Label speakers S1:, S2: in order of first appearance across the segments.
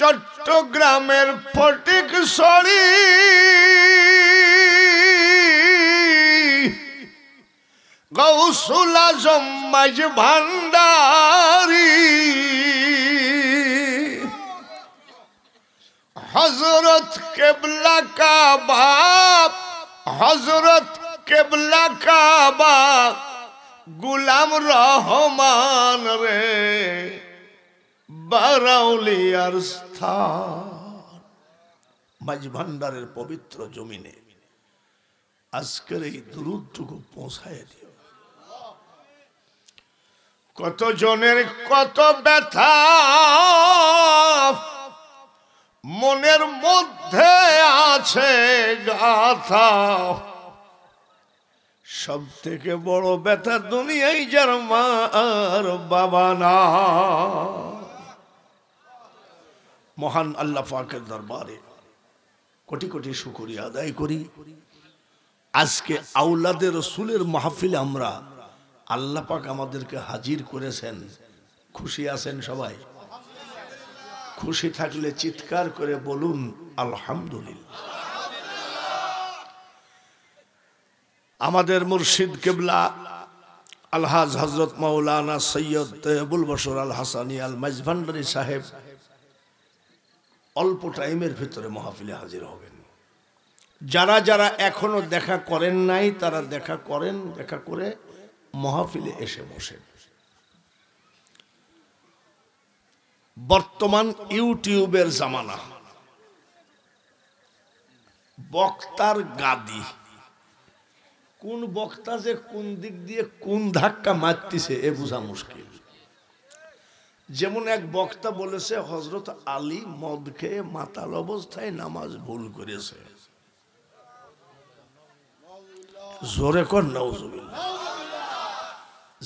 S1: চট্টগ্রামের ফটিক সরি গৌসুল আজম ভান্ডারি হজরত কেবলা কাবাব হজরত কেবলা কাবাব গুলাম রহমান রে বারাউলিয়ার স্থান মাঝভান্ডারের পবিত্র জমিনে আজকের এই দূরটুকু পৌঁছায় দিও কত জনের কত ব্যথা মনের মধ্যে আছে গাথা সব থেকে বড় ব্যথা দুনিয়ায় যার মা আর বাবা না মহান আল্লাহ পাকের দরবারে কোটি কোটি শুকরিয়া আদায় করি আজকে আউলাদের রসুলের মাহফিলে আমরা আল্লাহ পাক আমাদেরকে হাজির করেছেন খুশি আছেন সবাই খুশি থাকলে চিৎকার করে বলুন আলহামদুলিল্লাহ আমাদের মুর্শিদ কেবলা আলহাজ হজরত মাওলানা সৈয়দ তৈবুল বসর আল হাসানি আল মাইজভান্ডারি সাহেব অল্প টাইমের ভিতরে মহাফিলে হাজির হবেন যারা যারা এখনো দেখা করেন নাই তারা দেখা করেন দেখা করে মহাফিলে এসে বসেন বর্তমান ইউটিউবের জামানা বক্তার গাদি কোন বক্তা যে কোন দিক দিয়ে কোন ধাক্কা মারতেছে এ বোঝা মুশকিল যেমন এক বক্তা বলেছে হজরত আলী মদ খেয়ে মাতাল অবস্থায় নামাজ ভুল করেছে জোরে কর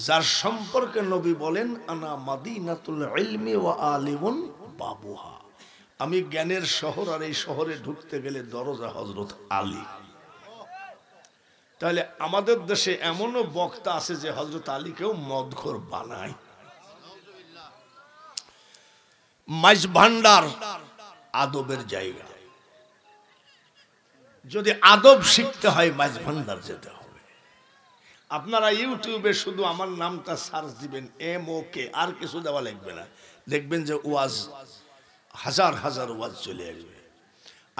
S1: যার সম্পর্কে নবী বলেন আনা মাদিনাতুল ইলমি ওয়া আলিমুন বাবুহা আমি জ্ঞানের শহর আর এই শহরে ঢুকতে গেলে দরজা হজরত আলী তাহলে আমাদের দেশে এমনও বক্তা আছে যে হজরত আলীকেও মদখোর বানায় মাইজ ভান্ডার আদবের জায়গা যদি আদব শিখতে হয় মাইজ ভান্ডার যেতে হবে আপনারা ইউটিউবে শুধু আমার নামটা সার্চ দিবেন এম ও কে আর কিছু দেওয়া লাগবে না দেখবেন যে ওয়াজ হাজার হাজার ওয়াজ চলে আসবে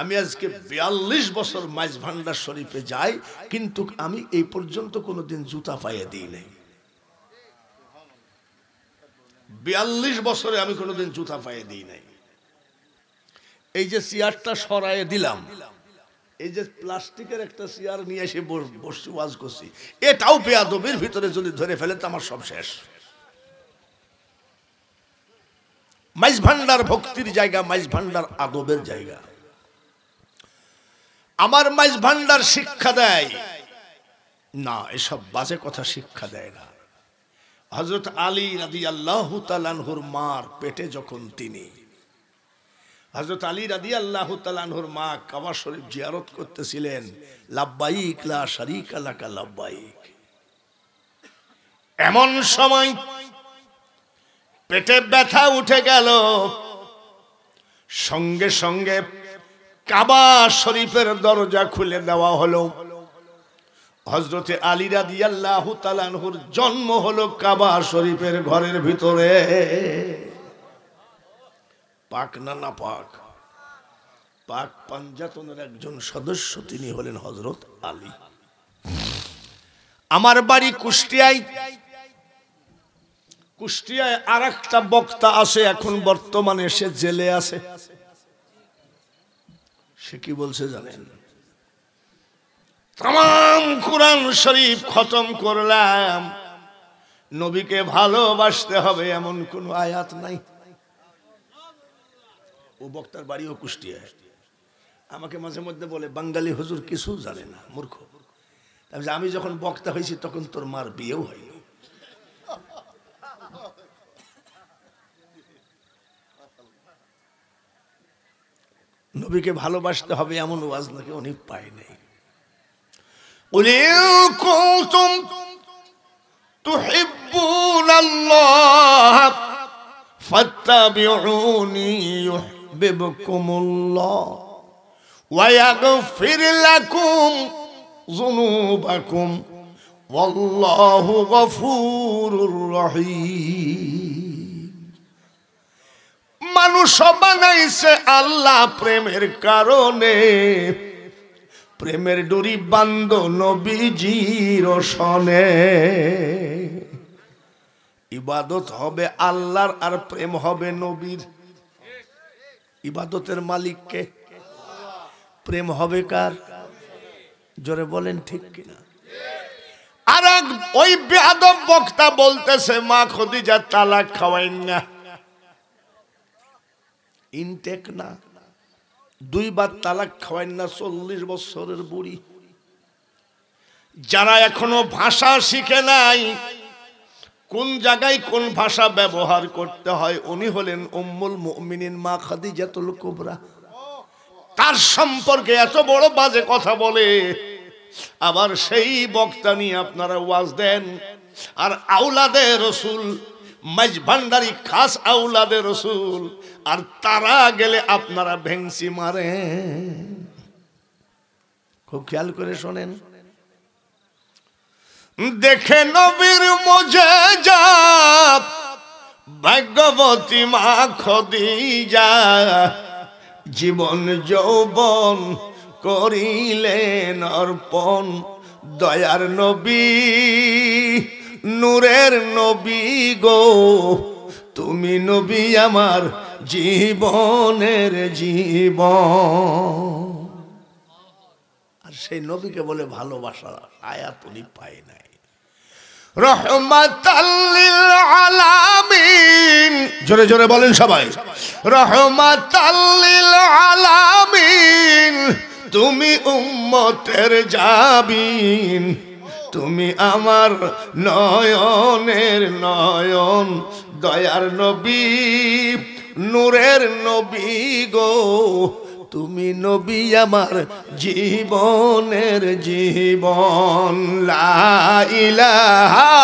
S1: আমি আজকে বিয়াল্লিশ বছর মাইজ ভান্ডার শরীফে যাই কিন্তু আমি এই পর্যন্ত কোনো দিন জুতা পাইয়ে দিই নাই বিয়াল্লিশ বছরে আমি কোনোদিন জুতা পায়ে দিই নাই এই যে চেয়ারটা সরাইয়ে দিলাম এই যে প্লাস্টিকের একটা চেয়ার নিয়ে এসে বসছি ওয়াজ করছি এটাও বেয়াদবির ভিতরে যদি ধরে ফেলে তো আমার সব শেষ মাইজ ভান্ডার ভক্তির জায়গা মাইজ ভান্ডার আদবের জায়গা আমার মাইজ ভান্ডার শিক্ষা দেয় না এসব বাজে কথা শিক্ষা দেয় না হজরত আলী রাজি আল্লাহ তালানহুর মার পেটে যখন তিনি হজরত আলী রাজি আল্লাহ তালানহুর মা কাবা শরীফ জিয়ারত করতেছিলেন লাব্বাইক লা আলাকা লাব্বাইক এমন সময় পেটে ব্যথা উঠে গেল সঙ্গে সঙ্গে কাবা শরীফের দরজা খুলে দেওয়া হলো হজরতে আলী রাদিয়াল্লাহু জন্ম হলো কাবা শরীফের ঘরের ভিতরে পাক না না পাক পাক পাঞ্জাতনের একজন সদস্য তিনি হলেন হজরত আলী আমার বাড়ি কুষ্টিয়ায় কুষ্টিয়ায় আর একটা বক্তা আছে এখন বর্তমানে সে জেলে আছে সে কি বলছে জানেন তাম কোরআন শরীফ খতম করলাম নবীকে ভালোবাসতে হবে এমন কোনো আয়াত নাই ও বক্তার বাড়িও কুষ্টিয়া আমাকে মাঝে মধ্যে বলে বাঙ্গালি হুজুর কিছু জানে না মূর্খ আমি যখন বক্তা হয়েছি তখন তোর মার বিয়েও হয়নি নবীকে ভালোবাসতে হবে এমন ওয়াজ নাকি উনি পায় নাই قل إن كنتم تحبون الله فاتبعوني يحببكم الله ويغفر لكم ذنوبكم والله غفور رحيم মানুষ বানাইছে আল্লাহ প্রেমের কারণে প্রেমের ডুরি বান্দ নবীজির সনে ইবাদত হবে আল্লাহর আর প্রেম হবে নবীর ইবাদতের মালিককে প্রেম হবে কার জোরে বলেন ঠিক কিনা আর ওই বেহাদব বক্তা বলতেছে মা খদিজা তালাক খাওয়াই না ইনটেক না দুইবার তালাক খাওয়ায় না চল্লিশ বছরের বুড়ি যারা এখনো ভাষা শিখে নাই কোন জায়গায় কোন ভাষা ব্যবহার করতে হয় উনি হলেন অম্মুল মিনিন মা জাতুল কুবরা তার সম্পর্কে এত বড় বাজে কথা বলে আবার সেই বক্তা নিয়ে আপনারা ওয়াজ দেন আর আউলাদে রসুল মাইজ ভান্ডারি খাস আউলাদে রসুল আর তারা গেলে আপনারা ভেংসি মারে খুব খেয়াল করে শোনেন দেখে নবীর মজে যাত ভাগ্যবতী মা খদি যা জীবন যৌবন করিলেন অর্পণ দয়ার নবী নূরের নবী গো তুমি নবী আমার জীবনের জীব আর সেই নবীকে বলে ভালোবাসা আয়া তুলি পাই নাই রহমাতাল্লিল আলামিন জোরে জোরে বলেন সবাই রহমাতাল্লিল আলামিন তুমি উম্মতের যাবিন তুমি আমার নয়নের নয়ন দয়ার নবী নূরের নবী গো তুমি নবী আমার জীবনের জীবন লাইলাহা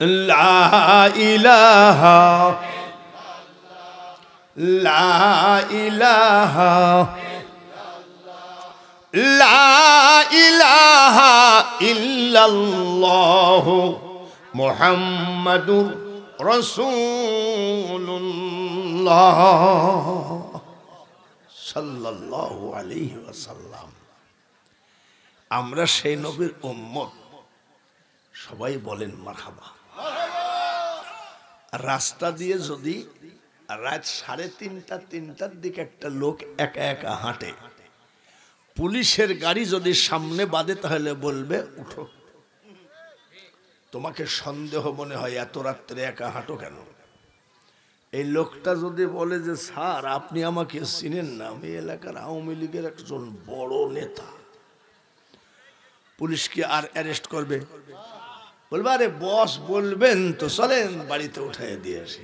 S1: লাইলাহা লাইলাহা আমরা সেই নবীর উম্মত সবাই বলেন মারহাবা রাস্তা দিয়ে যদি রাত সাড়ে তিনটা তিনটার দিকে একটা লোক একা একা হাঁটে পুলিশের গাড়ি যদি সামনে বাঁধে তাহলে বলবে উঠো তোমাকে সন্দেহ মনে হয় এত রাত্রে একা হাঁটো কেন এই লোকটা যদি বলে যে স্যার আপনি আমাকে চিনেন না আমি এলাকার আওয়ামী লীগের একজন বড় নেতা পুলিশকে আর অ্যারেস্ট করবে বলবে আরে বস বলবেন তো চলেন বাড়িতে উঠাই দিয়ে আসি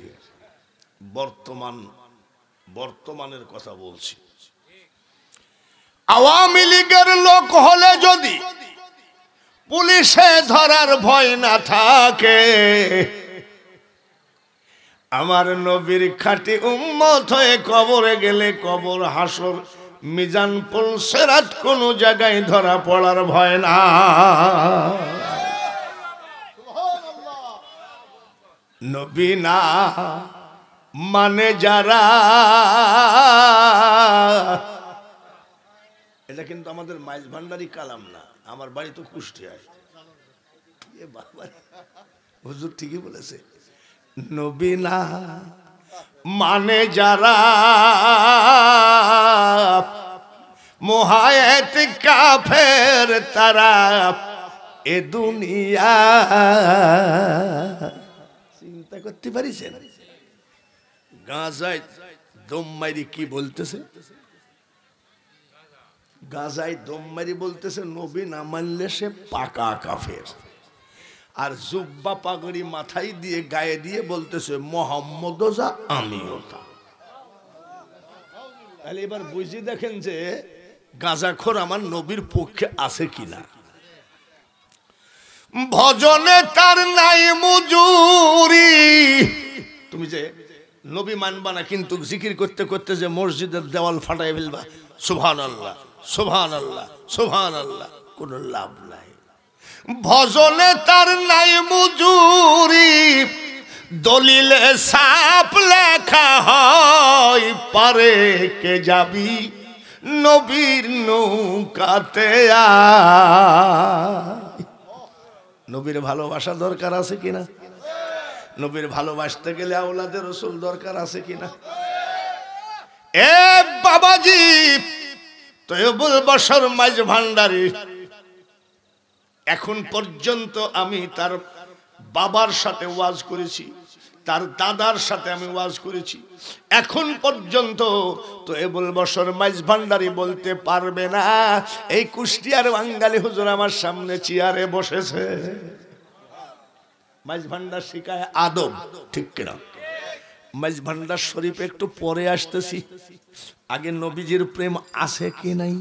S1: বর্তমান বর্তমানের কথা বলছি আওয়ামী লীগের লোক হলে যদি পুলিশে ধরার ভয় না থাকে আমার নবীর খাটি উম্মত হয়ে কবরে গেলে কবর হাসর মিজানপুর সেরাত কোনো জায়গায় ধরা পড়ার ভয় না নবী না মানে যারা এটা কিন্তু আমাদের মাইজ ভান্ডারি কালাম না আমার বাড়ি তো কুষ্টিয়ায় হুজুর ঠিকই বলেছে নবীনা মানে যারা মহায়ত কাফের তারা এ দুনিয়া চিন্তা করতে পারিস গাঁ যায় দম মাইরি কি বলতেছে গাজায় মারি বলতেছে নবী না মানলে সে পাকা কাফের আর জুব্বা পাগড়ি মাথায় দিয়ে গায়ে দিয়ে বলতেছে মোহাম্মদ ওজা আমিও তা তাহলে এবার বুঝি দেখেন যে গাঁজাখোর আমার নবীর পক্ষে আছে কিনা ভজনে তার নাই মজুরি তুমি যে নবী মানবা না কিন্তু জিকির করতে করতে যে মসজিদের দেওয়াল ফাটাই ফেলবা আল্লাহ সোভান আল্লাহ সোভান আল্লাহ কোনো লাভ নাই ভজনে তার নাই মজুরি দলিলে সাপ লেখা হয় পারে কে যাবি নবীর নৌকাতে নবীর ভালোবাসা দরকার আছে কিনা নবীর ভালোবাসতে গেলে আওলাদের রসুল দরকার আছে কিনা এ বাবাজি তৈবুল বসর মাঝ ভান্ডারি এখন পর্যন্ত আমি তার বাবার সাথে ওয়াজ করেছি তার দাদার সাথে আমি ওয়াজ করেছি এখন পর্যন্ত তো এবল বছর মাইজ ভান্ডারি বলতে পারবে না এই কুষ্টিয়ার বাঙ্গালি হুজুর আমার সামনে চেয়ারে বসেছে মাইজ ভান্ডার শিকায় আদব ঠিক কিনা মাইজ ভান্ডার শরীফ একটু পরে আসতেছি আগে নবীজির প্রেম আছে কি নাই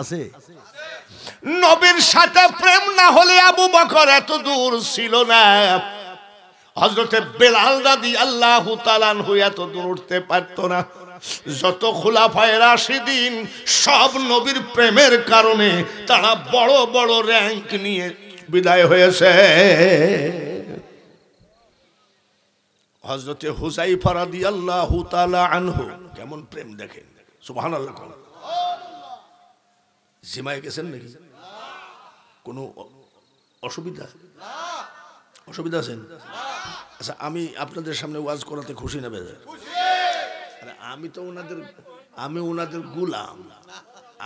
S1: আছে নবীর সাথে প্রেম না হলে আবু বকর এত দূর ছিল না হজরতে বেলাল দাদি আল্লাহ তালান হয়ে এত দূর উঠতে পারত না যত খোলাফায় রাশিদিন সব নবীর প্রেমের কারণে তারা বড় বড় র্যাঙ্ক নিয়ে বিদায় হয়েছে হজরতে হুসাইফা রাদি আল্লাহ আনহু কেমন প্রেম দেখেন সুবাহ আল্লাহ জিমায় গেছেন নাকি কোনো অসুবিধা অসুবিধা আছেন আচ্ছা আমি আপনাদের সামনে ওয়াজ করাতে খুশি নেবে বেজার আমি তো ওনাদের আমি ওনাদের গুলাম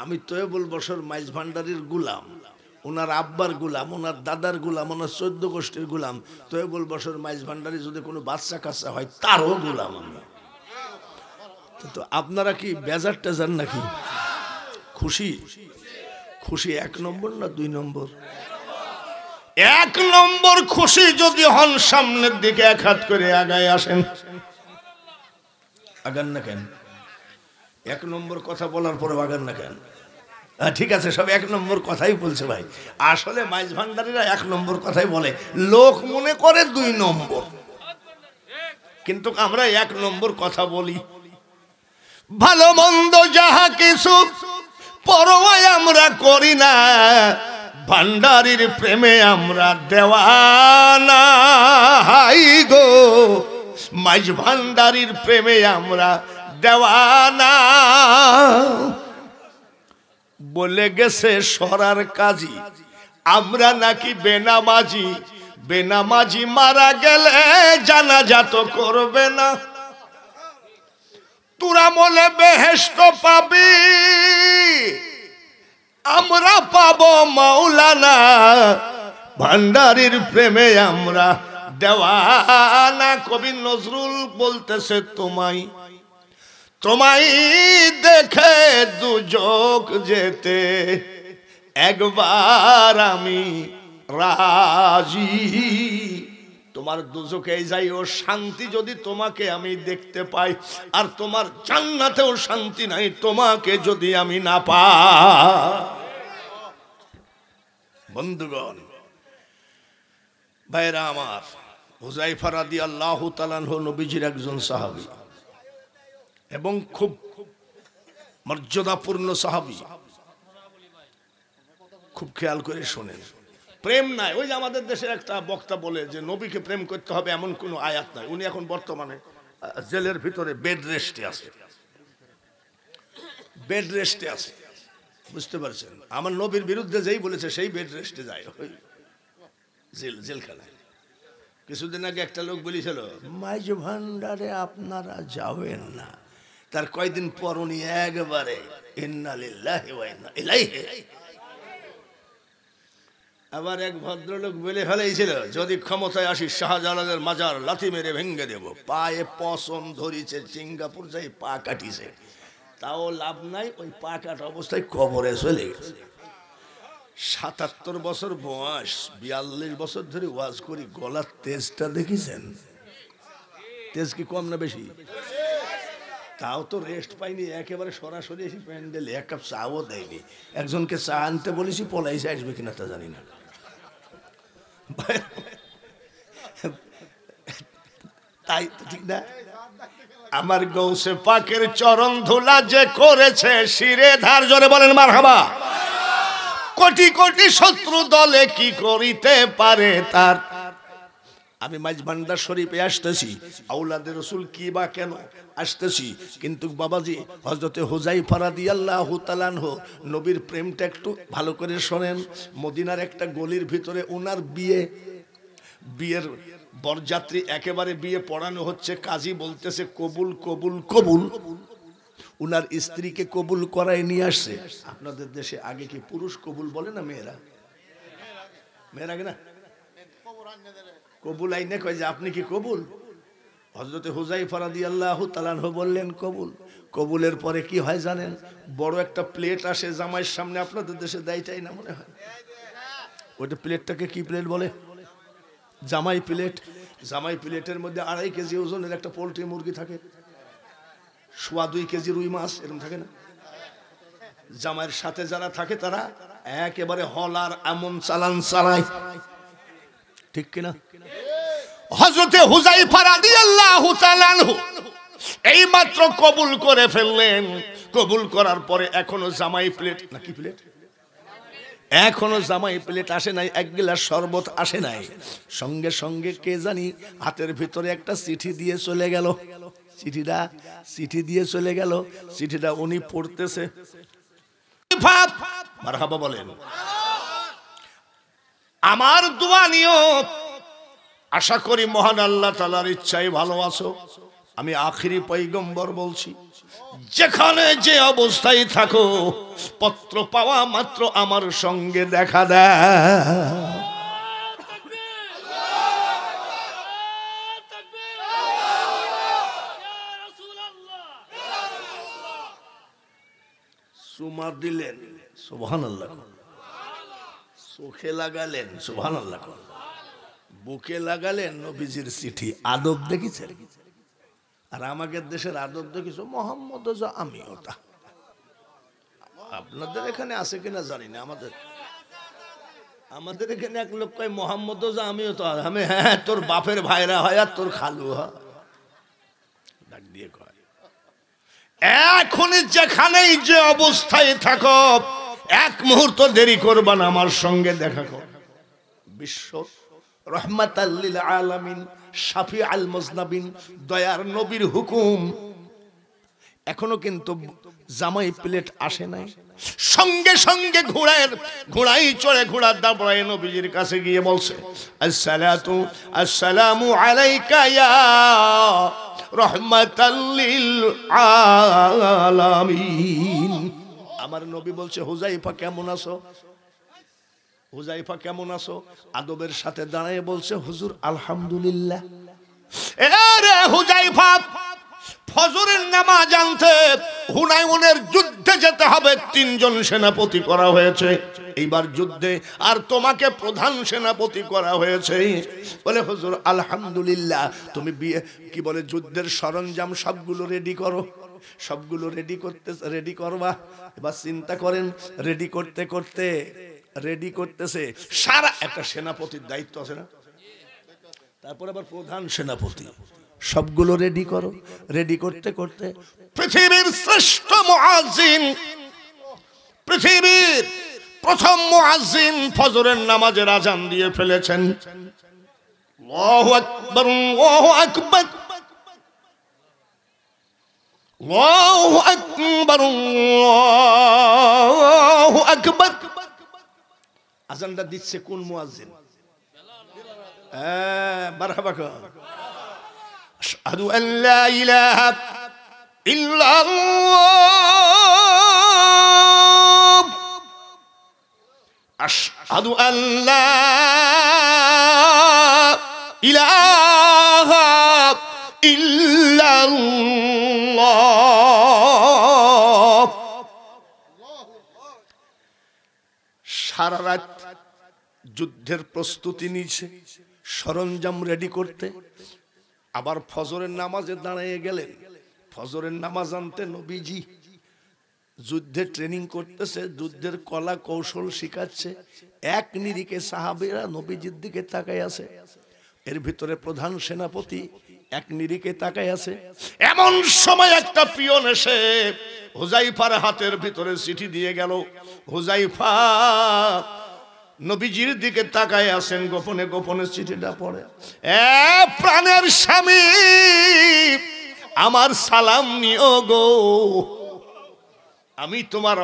S1: আমি তো বলবসর মাইজ ভান্ডারির গুলাম ওনার আব্বার গুলাম ওনার দাদার গুলাম ওনার চোদ্দ গোষ্ঠীর গুলাম বল বসর মাইজ ভান্ডারে যদি কোনো বাচ্চা কাচ্চা হয় তারও গুলাম আমরা তো আপনারা কি বেজার টেজার নাকি খুশি খুশি এক নম্বর না দুই নম্বর এক নম্বর খুশি যদি হন সামনের দিকে এক হাত করে আগায় আসেন আগান না কেন এক নম্বর কথা বলার পরে আগান না কেন ঠিক আছে সব এক নম্বর কথাই বলছে ভাই আসলে মাইজ ভান্ডারীরা এক নম্বর কথাই বলে লোক মনে করে দুই নম্বর কিন্তু আমরা এক নম্বর কথা বলি ভালো মন্দ যাহা কিছু পরোয়াই আমরা করি না ভান্ডারির প্রেমে আমরা দেওয়ানা হাই গো মাইজ ভান্ডারির প্রেমে আমরা দেওয়ানা বলে গেছে সরার কাজী আমরা নাকি বেনামাজি বেনামাজি মারা গেলে জানাজাত করবে না তোরা মলে বেহেস্ত পাবি আমরা পাব মাওলানা ভান্ডারির প্রেমে আমরা দেওয়া না কবি নজরুল বলতেছে তোমায় তোমায় দেখে দুযোগ যেতে একবার আমি রাজি তোমার দুজকে যাই ও শান্তি যদি তোমাকে আমি দেখতে পাই আর তোমার জান্নাতেও শান্তি নাই তোমাকে যদি আমি না পাগণ বন্ধুগণ ভাইরা আমার হুজাইফারাদি আল্লাহ তালান হল নবীজির একজন সাহাবি এবং খুব মর্যাদাপূর্ণ সাহাবি খুব খেয়াল করে শোনেন প্রেম নাই ওই যে আমাদের দেশের একটা বক্তা বলে যে নবীকে প্রেম করতে হবে এমন কোনো আয়াত নাই উনি এখন বর্তমানে জেলের ভিতরে বেড রেস্টে আছে বেড রেস্টে আছে বুঝতে পারছেন আমার নবীর বিরুদ্ধে যেই বলেছে সেই বেড রেস্টে যায় ওই জেল জেলখানায় কিছুদিন আগে একটা লোক বলেছিল মাইজ ভান্ডারে আপনারা যাবেন না তার কয়দিন পর উনি একবারে আবার এক ভদ্রলোক বলে ফেলেছিল যদি ক্ষমতায় আসি শাহজালালের মাজার লাথি মেরে ভেঙ্গে দেব পায়ে পশম ধরিছে সিঙ্গাপুর যাই পা কাটিছে তাও লাভ নাই ওই পা কাটা অবস্থায় কবরে চলে গেছে সাতাত্তর বছর বয়স বিয়াল্লিশ বছর ধরে ওয়াজ করি গলার তেজটা দেখিছেন তেজ কি কম না বেশি তাও তো রেস্ট পাইনি একেবারে সরাসরি এসে প্যান্ডেলে এক কাপ চাও দেয়নি একজনকে চা আনতে বলেছি পলাইছে আসবে কিনা তা জানি না তাই তো ঠিক না আমার গৌসে পাকের চরণ ধুলা যে করেছে শিরে ধার জোরে বলেন মার হাবা কোটি কোটি শত্রু দলে কি করিতে পারে তার আমি মাঝভান্ডা শরীফে আসতেছি আউলাদের রসুল কি বা কেন আসতেছি কিন্তু বাবাজি হজরতে হোজাই ফারাদি আল্লাহ হো নবীর প্রেমটা একটু ভালো করে শোনেন মদিনার একটা গলির ভিতরে ওনার বিয়ে বিয়ের বরযাত্রী একেবারে বিয়ে পড়ানো হচ্ছে কাজী বলতেছে কবুল কবুল কবুল উনার স্ত্রীকে কবুল করায় নিয়ে আসছে আপনাদের দেশে আগে কি পুরুষ কবুল বলে না মেয়েরা মেয়েরা না কবুল আইনে কয় যে আপনি কি কবুল হজরত হুজাই ফরাদি আল্লাহ তালানহ বললেন কবুল কবুলের পরে কি হয় জানেন বড় একটা প্লেট আসে জামাইয়ের সামনে আপনাদের দেশে দেয়টাই না মনে হয় ওইটা প্লেটটাকে কি প্লেট বলে জামাই প্লেট জামাই প্লেটের মধ্যে আড়াই কেজি ওজনের একটা পোলট্রি মুরগি থাকে সোয়া দুই কেজি রুই মাছ এরকম থাকে না জামাইয়ের সাথে যারা থাকে তারা একেবারে হলার এমন চালান চালায় ঠিক কিনা হজরতে হুজাইফা রাদিয়াল্লাহু তাআলা এই মাত্র কবুল করে ফেললেন কবুল করার পরে এখনো জামাই প্লেট নাকি প্লেট এখনো জামাই প্লেট আসে নাই এক গিলাস শরবত আসে নাই সঙ্গে সঙ্গে কে জানি হাতের ভিতরে একটা চিঠি দিয়ে চলে গেল চিঠিটা চিঠি দিয়ে চলে গেল চিঠিটা উনি পড়তেছে বলেন আমার দোয়া নিও আশা করি মহান আল্লাহ তালার ইচ্ছায় ভালো আছো আমি আখিরি পৈগম্বর বলছি যেখানে যে অবস্থায় থাকো পত্র পাওয়া মাত্র আমার সঙ্গে দেখা দেয় সুমা দিলেন সুবহান আল্লাহ চোখে লাগালেন সোহান আল্লাহ বুকে লাগালেন নবীজির চিঠি আদব দেখিছেন আর আমাদের দেশের আদব দেখিছ মোহাম্মদ যা আমি ওটা আপনাদের এখানে আছে কিনা জানি না আমাদের আমাদের এখানে এক লোক কয় মোহাম্মদ আমিও তো আমি হ্যাঁ তোর বাপের ভাইরা হয় আর তোর খালু হয় ডাক দিয়ে কয় এখনই যেখানেই যে অবস্থায় থাকো এক মুহূর্ত দেরি করবান আমার সঙ্গে দেখা কর বিশ্ব রহমাত আলমিন সাফি আল মজনাবিন দয়ার নবীর হুকুম এখনো কিন্তু জামাই প্লেট আসে নাই সঙ্গে সঙ্গে ঘোড়ায় ঘোড়াই চড়ে ঘোড়ার দাবড়ায় নবীজির কাছে গিয়ে বলছে আসসালাতু আসসালামু আলাইকা ইয়া রহমাতাল লিল আলামিন আমার নবী বলছে হুজাইফা কেমন আছো হুজাইফা কেমন আছো আদবের সাথে দাঁড়িয়ে বলছে হুজুর আলহামদুলিল্লাহ এরে হুজাইফা ফজরের নামাজ আনতে যুদ্ধে যেতে হবে তিনজন সেনাপতি করা হয়েছে এইবার যুদ্ধে আর তোমাকে প্রধান সেনাপতি করা হয়েছে বলে হুজুর আলহামদুলিল্লাহ তুমি বিয়ে কি বলে যুদ্ধের সরঞ্জাম সবগুলো রেডি করো সবগুলো রেডি করতে রেডি করবা এবার চিন্তা করেন রেডি করতে করতে রেডি করতেছে সারা একটা সেনাপতির দায়িত্ব আছে না তারপর আবার প্রধান সেনাপতি সবগুলো রেডি করো রেডি করতে করতে পৃথিবীর শ্রেষ্ঠ মহাজিন পৃথিবীর প্রথম মহাজিন ফজরের নামাজের আজান দিয়ে ফেলেছেন আল্লাহু আকবার আল্লাহু আকবার الله أكبر الله أكبر أزن ده ديت سكون مؤذن آه، مرحبا أشهد أن لا إله إلا الله أشهد أن لا إله إلا الله যুদ্ধের প্রস্তুতি নিছে সরঞ্জাম রেডি করতে আবার ফজরের নামাজে দাঁড়িয়ে গেলেন ফজরের নামাজ আনতে নবীজি যুদ্ধে ট্রেনিং করতেছে যুদ্ধের কলা কৌশল শিখাচ্ছে এক নিরিখে সাহাবিরা নবীজির দিকে তাকাই আছে এর ভিতরে প্রধান সেনাপতি এক নিরিখে তাকাই আছে এমন সময় একটা পিয়ন এসে হোজাইফার হাতের ভিতরে চিঠি দিয়ে গেল হোজাইফা নবীজির দিকে তাকায় আসেন গোপনে গোপনে চিঠিটা পড়ে এ প্রাণের স্বামী আমার সালাম নিও গো আমি তোমার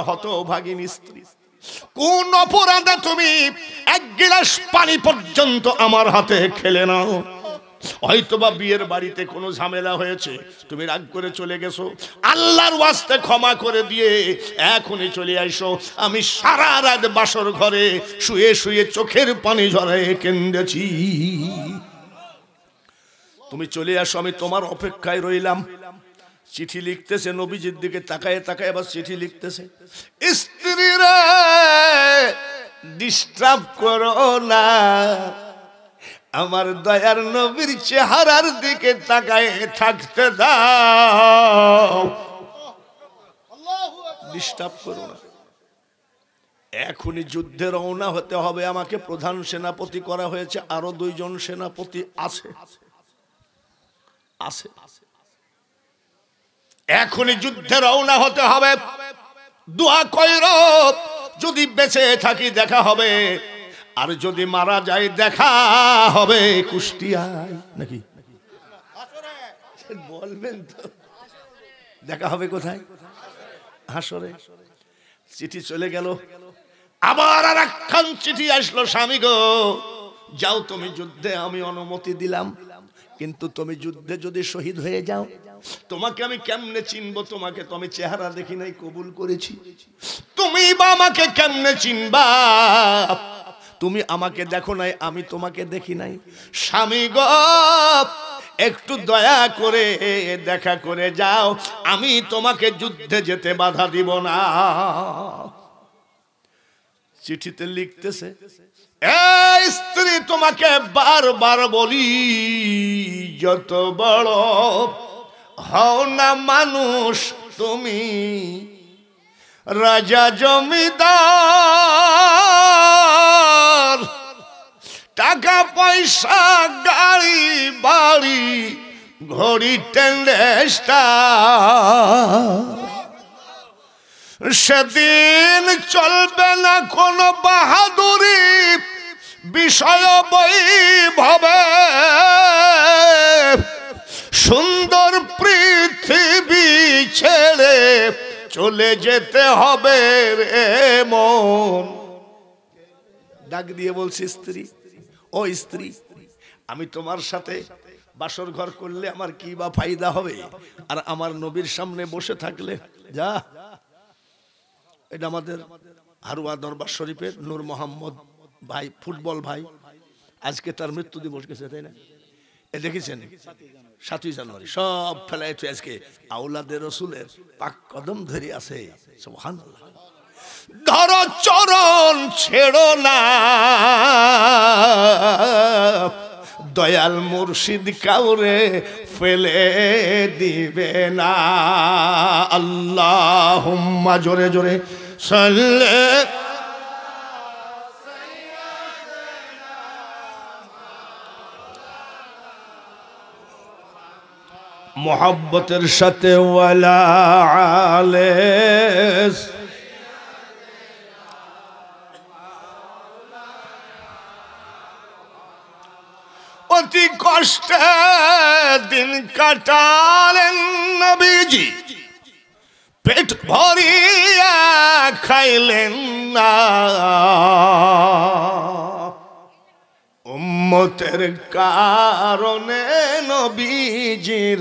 S1: ভাগিনী স্ত্রী কোন অপরাধে তুমি এক গিলাস পানি পর্যন্ত আমার হাতে খেলে নাও হয়তোবা বিয়ের বাড়িতে কোনো ঝামেলা হয়েছে তুমি রাগ করে চলে গেছো আল্লাহর ওয়াস্তে ক্ষমা করে দিয়ে এখনই চলে আইসো আমি সারা রাত বাসর ঘরে শুয়ে শুয়ে চোখের পানি ঝরায় কেন্দেছি তুমি চলে আসো আমি তোমার অপেক্ষায় রইলাম চিঠি লিখতেছে নবীজির দিকে তাকায় তাকায় আবার চিঠি লিখতেছে স্ত্রীরা ডিস্টার্ব করো না আমার দয়ার নবীর চেহারার দিকে তাকায় থাকতে দাও ডিস্টার্ব করো না এখনই যুদ্ধে রওনা হতে হবে আমাকে প্রধান সেনাপতি করা হয়েছে আরো দুইজন সেনাপতি আছে আছে এখনই যুদ্ধে রওনা হতে হবে দোয়া কইর যদি বেঁচে থাকি দেখা হবে আর যদি মারা যায় দেখা হবে কুষ্টিয়ায় নাকি বলবেন তো দেখা হবে কোথায় হাসরে চিঠি চলে গেল আবার আর একখান চিঠি আসলো স্বামী গো যাও তুমি যুদ্ধে আমি অনুমতি দিলাম কিন্তু তুমি যুদ্ধে যদি শহীদ হয়ে যাও তোমাকে আমি কেমনে চিনবো তোমাকে তো আমি চেহারা দেখি নাই কবুল করেছি তুমি বা আমাকে কেমনে চিনবা তুমি আমাকে দেখো নাই আমি তোমাকে দেখি নাই স্বামী গ একটু দয়া করে দেখা করে যাও আমি তোমাকে যুদ্ধে যেতে বাধা দিব না চিঠিতে লিখতেছে স্ত্রী তোমাকে বারবার বলি যত বড় হও না মানুষ তুমি রাজা জমিদার টাকা পয়সা গাড়ি বাড়ি ঘড়ি সেদিন চলবে না কোনো বাহাদুরি বিষয় বৈভবে সুন্দর পৃথিবী ছেড়ে চলে যেতে হবে রে মন ডাক দিয়ে বলছি স্ত্রী ও স্ত্রী আমি তোমার সাথে বাসর ঘর করলে আমার কি বা ফায়দা হবে আর আমার নবীর সামনে বসে থাকলে যা এটা আমাদের হারুয়া দরবার শরীফের নূর মোহাম্মদ ভাই ফুটবল ভাই আজকে তার মৃত্যু দিবস গেছে তাই না এ দেখেছেন সাতই জানুয়ারি সব ফেলাই আজকে আউলাদের রসুলের পাক কদম ধরে আছে সোহান আল্লাহ ধরো চরণ ছেড়ো না দয়াল মুর্শিদ কাউরে ফেলে দিবে না আল্লাহ হুম্মা জোরে জোরে সাল্লে মোহাব্বতের সাথে ওয়ালা আলেস অতি কষ্টে দিন কাটালেন নবীজি পেট ভরিয়া খাইলেন না উম্মতের কারণে নবীজির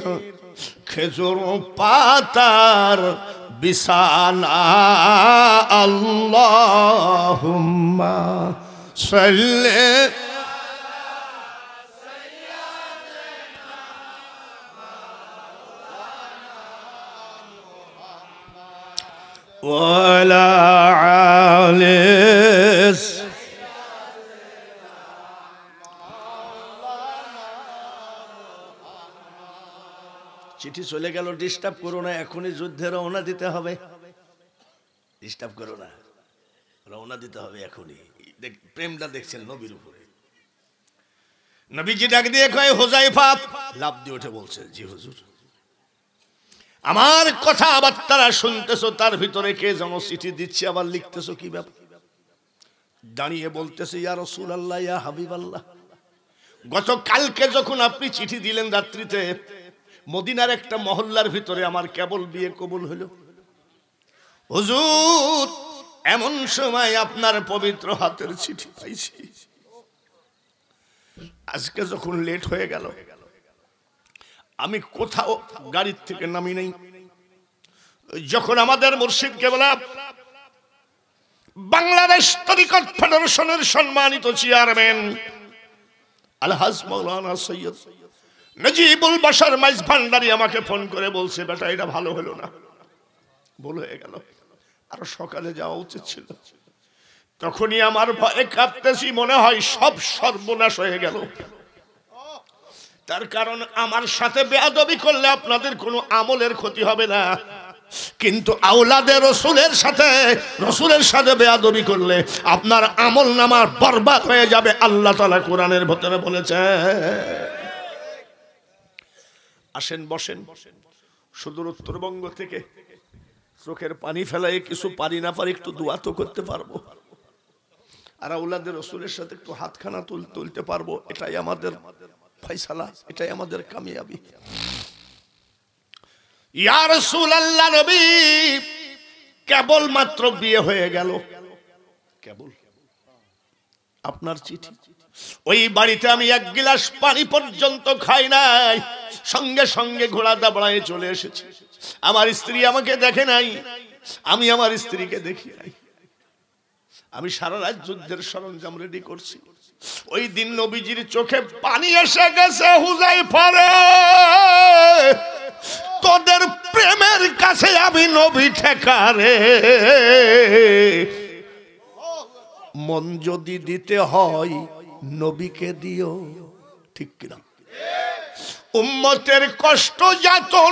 S1: খেজুর পাতার বিশানা আল্লাহুম্মা সাল্লে ولا عالس চিঠি চলে গেল ডিস্টার্ব করো না এখনই যুদ্ধে রওনা দিতে হবে ডিস্টার্ব করো না রওনা দিতে হবে এখনই প্রেমটা দেখছেন নবীর উপরে নবীজি ডাক দিয়ে কয় হোজাইফা লাভ দিয়ে ওঠে বলছে জি হুজুর আমার কথা আবার তারা শুনতেছো তার ভিতরে কে যেন চিঠি দিচ্ছে আবার লিখতেছো কি ব্যাপার দাঁড়িয়ে বলতেছে ইয়া রসুল আল্লাহ ইয়া হাবিব আল্লাহ কালকে যখন আপনি চিঠি দিলেন রাত্রিতে মদিনার একটা মহল্লার ভিতরে আমার কেবল বিয়ে কবুল হলো হুজুর এমন সময় আপনার পবিত্র হাতের চিঠি পাইছি আজকে যখন লেট হয়ে গেল আমি কোথাও গাড়ির থেকে নামি নেই যখন আমাদের মুর্শিদ কেবলা বাংলাদেশ তরিকট ফেডারেশনের সম্মানিত চেয়ারম্যান আলহাজ মৌলানা সৈয়দ নজিবুল বাসার মাইজ ভান্ডারি আমাকে ফোন করে বলছে বেটা এটা ভালো হলো না ভুল হয়ে গেল আর সকালে যাওয়া উচিত ছিল তখনই আমার ভয়ে কাঁপতেছি মনে হয় সব সর্বনাশ হয়ে গেল তার কারণ আমার সাথে বেয়াদবি করলে আপনাদের কোনো আমলের ক্ষতি হবে না কিন্তু আওলাদে রসুলের সাথে রসুলের সাথে বেয়াদবি করলে আপনার আমল নামার বরবাদ হয়ে যাবে আল্লাহ তালা কোরআনের ভেতরে বলেছে আসেন বসেন বসেন সুদূর উত্তরবঙ্গ থেকে চোখের পানি ফেলায় কিছু পারি না পারি একটু দোয়া তো করতে পারবো আর আউলাদের রসুলের সাথে একটু হাতখানা তুলতে পারবো এটাই আমাদের ফয়সালা এটাই আমাদের কামিয়াবি কেবল মাত্র বিয়ে হয়ে গেল কেবল আপনার চিঠি ওই বাড়িতে আমি এক গিলাস পানি পর্যন্ত খাই নাই সঙ্গে সঙ্গে ঘোড়া দাবড়ায় চলে এসেছি আমার স্ত্রী আমাকে দেখে নাই আমি আমার স্ত্রীকে দেখি নাই আমি সারা রাত যুদ্ধের সরঞ্জাম রেডি করছি ওই দিন নবীজির চোখে পানি এসে গেছে হুজাই ফরে তোদের প্রেমের কাছে আমি নবী ঠেকারে মন যদি দিতে হয় নবীকে দিও ঠিক কিনা উম্মতের কষ্ট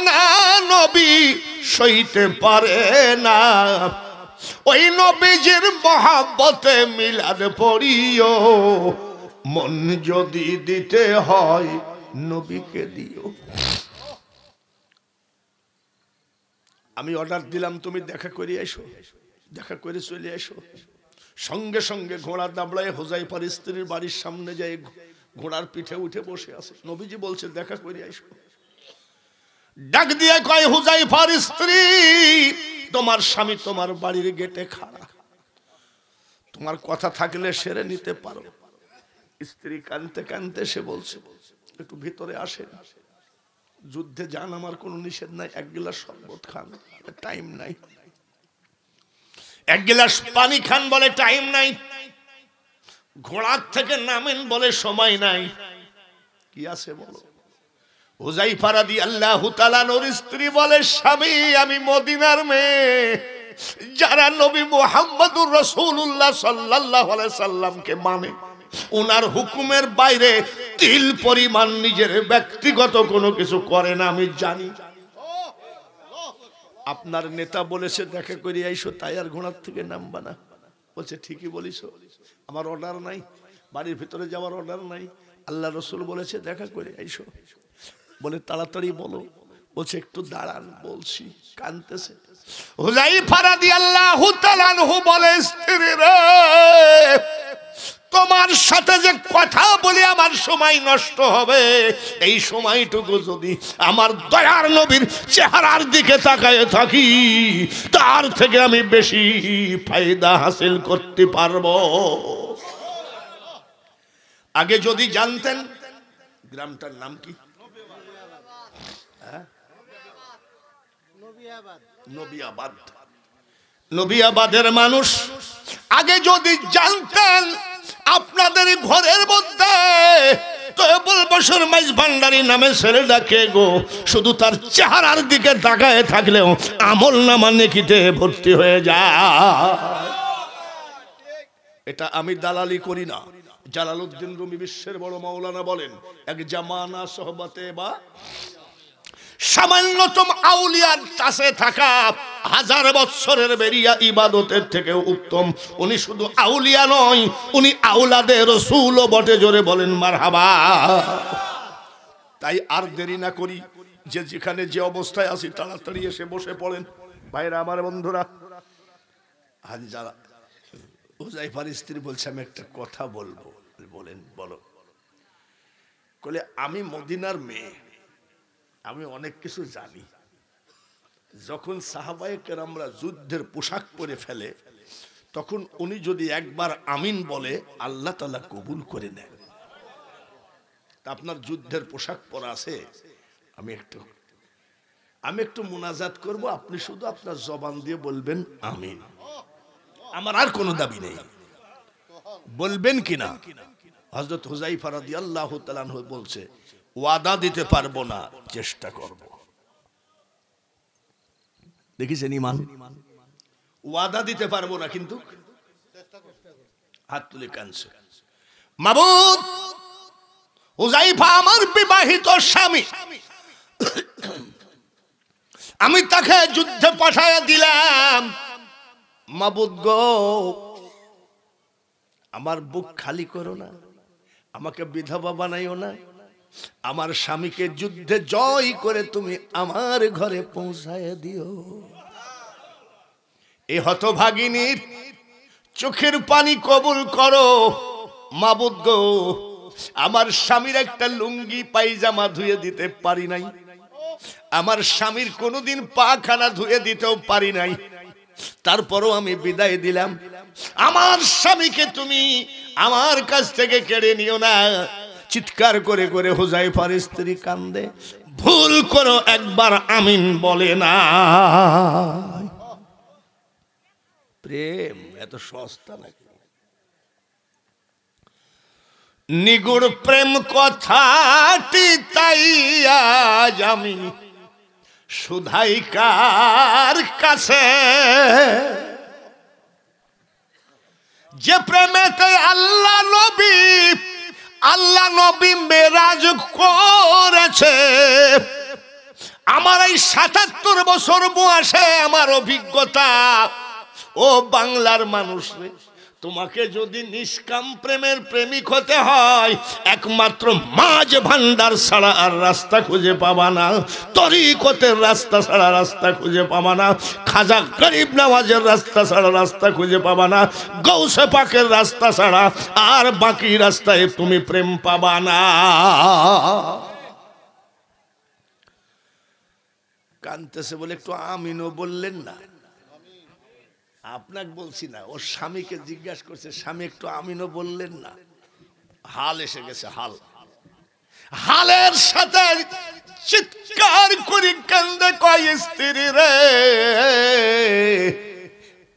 S1: না নবী সইতে পারে না ওই নবীজির মহাব্বতে মিলাদ পড়িও মন যদি দিতে হয় নবীকে দিও আমি অর্ডার দিলাম তুমি দেখা করি এসো দেখা করে চলে এসো সঙ্গে সঙ্গে ঘোড়া হোজাই পার স্ত্রীর বাড়ির সামনে যাই ঘোড়ার পিঠে উঠে বসে আছে নবীজি বলছে দেখা করি এসো ডাক দিয়ে কয় পার স্ত্রী তোমার স্বামী তোমার বাড়ির গেটে খাড়া তোমার কথা থাকলে সেরে নিতে পারো স্ত্রী কানতে কানতে সে বলছে একটু ভিতরে আসে যুদ্ধে যান আমার কোনো নিষেধ নাই এক গিলাস শরবত খান টাইম নাই এক গিলাস পানি খান বলে টাইম নাই ঘোড়ার থেকে নামেন বলে সময় নাই কি আছে বলো হুজাইফারাদি আল্লাহ তালানোর স্ত্রী বলে স্বামী আমি মদিনার মেয়ে যারা নবী মোহাম্মদুর রসুল্লাহ সাল্লাহ সাল্লামকে মানে ওনার হুকুমের বাইরে তিল পরিমাণ নিজের ব্যক্তিগত কোনো কিছু করে না আমি জানি আপনার নেতা বলেছে দেখা করি আইসো তাই আর ঘোড়ার থেকে নামবা না বলছে ঠিকই বলিস আমার অর্ডার নাই বাড়ির ভিতরে যাওয়ার অর্ডার নাই আল্লাহ রসুল বলেছে দেখা করি আইসো বলে তাড়াতাড়ি বলো বলছে একটু দাঁড়ান বলছি কানতেছে ফারাদি বলে তোমার সাথে যে কথা বলে আমার সময় নষ্ট হবে এই সময়টুকু যদি আমার দয়ার নবীর চেহারার দিকে তাকায় থাকি তার থেকে আমি বেশি ফায়দা হাসিল করতে পারব আগে যদি জানতেন গ্রামটার নাম কি নবিয়াবাদের মানুষ আগে যদি জানতেন আপনাদের ঘরের মধ্যে মাইজ ভান্ডারি নামে ছেলে ডাকে গো শুধু তার চেহারার দিকে তাকায় থাকলেও আমল নামা নেকিতে ভর্তি হয়ে যায় এটা আমি দালালি করি না জালালউদ্দিন রুমি বিশ্বের বড় মাওলানা বলেন এক জামানা সহবতে বা সামান্যতম আউলিয়ার কাছে থাকা হাজার বৎসরের বেরিয়া ইবাদতের থেকে উত্তম উনি শুধু আউলিয়া নয় উনি আউলাদে রসুল বটে জোরে বলেন মার হাবা তাই আর দেরি না করি যে যেখানে যে অবস্থায় আছি তাড়াতাড়ি এসে বসে পড়েন বাইরে আমার বন্ধুরা আজ যারা হুজাইফার স্ত্রী বলছে আমি একটা কথা বলবো বলেন বলো বলে আমি মদিনার মেয়ে আমি অনেক কিছু জানি যখন সাহাবায়ে কেরামরা যুদ্ধের পোশাক পরে ফেলে তখন উনি যদি একবার আমিন বলে আল্লাহ তালা কবুল করে নেন তা আপনার যুদ্ধের পোশাক পরা আছে আমি একটু আমি একটু মোনাজাত করব আপনি শুধু আপনার জবান দিয়ে বলবেন আমিন আমার আর কোনো দাবি নেই বলবেন কিনা হজরত হুজাইফা রাদি আল্লাহ বলছে ওয়াদা দিতে পারবো না চেষ্টা করব দেখেছেন ইমান ওয়াদা দিতে পারবো না কিন্তু হাত তুলে কানছে মাবুদ উজাইফা আমার বিবাহিত স্বামী আমি তাকে যুদ্ধে পাঠায় দিলাম মাবুদ গো আমার বুক খালি করো না আমাকে বিধবা বানাইও না আমার স্বামীকে যুদ্ধে জয় করে তুমি আমার ঘরে পৌঁছায় দিও এ হত ভাগিনীর চোখের পানি কবুল করো মাবুদ গো আমার স্বামীর একটা লুঙ্গি পাইজামা ধুয়ে দিতে পারি নাই আমার স্বামীর কোনোদিন পাখানা ধুয়ে দিতেও পারি নাই তারপরও আমি বিদায় দিলাম আমার স্বামীকে তুমি আমার কাছ থেকে কেড়ে নিও না চিৎকার করে করে ফার স্ত্রী কান্দে ভুল করো একবার আমিন বলে না প্রেম এত সস্তা নাকি নিগুর প্রেম কথাটি তাই আজ আমি সুধাইকার কাছে যে প্রেমেতে আল্লাহ নবী আল্লাহ নবী মেরাজ করেছে আমার এই সাতাত্তর বছর বয়সে আমার অভিজ্ঞতা ও বাংলার মানুষ রয়েছে তোমাকে যদি নিষ্কাম প্রেমের প্রেমিক হতে হয় একমাত্র মাঝ ভান্ডার ছাড়া আর রাস্তা খুঁজে পাবা না তরিকতের রাস্তা ছাড়া রাস্তা খুঁজে পাবা না খাজা গরিব নামাজের রাস্তা ছাড়া রাস্তা খুঁজে পাবা না গৌসে পাকের রাস্তা ছাড়া আর বাকি রাস্তায় তুমি প্রেম পাবা না কানতেছে বলে একটু আমিনও বললেন না আপনাকে বলছি না ওর স্বামীকে জিজ্ঞাসা করছে স্বামী একটু আমিনও বললেন না হাল এসে গেছে হাল হালের সাথে চিৎকার করি কান্দে কয় স্ত্রী রে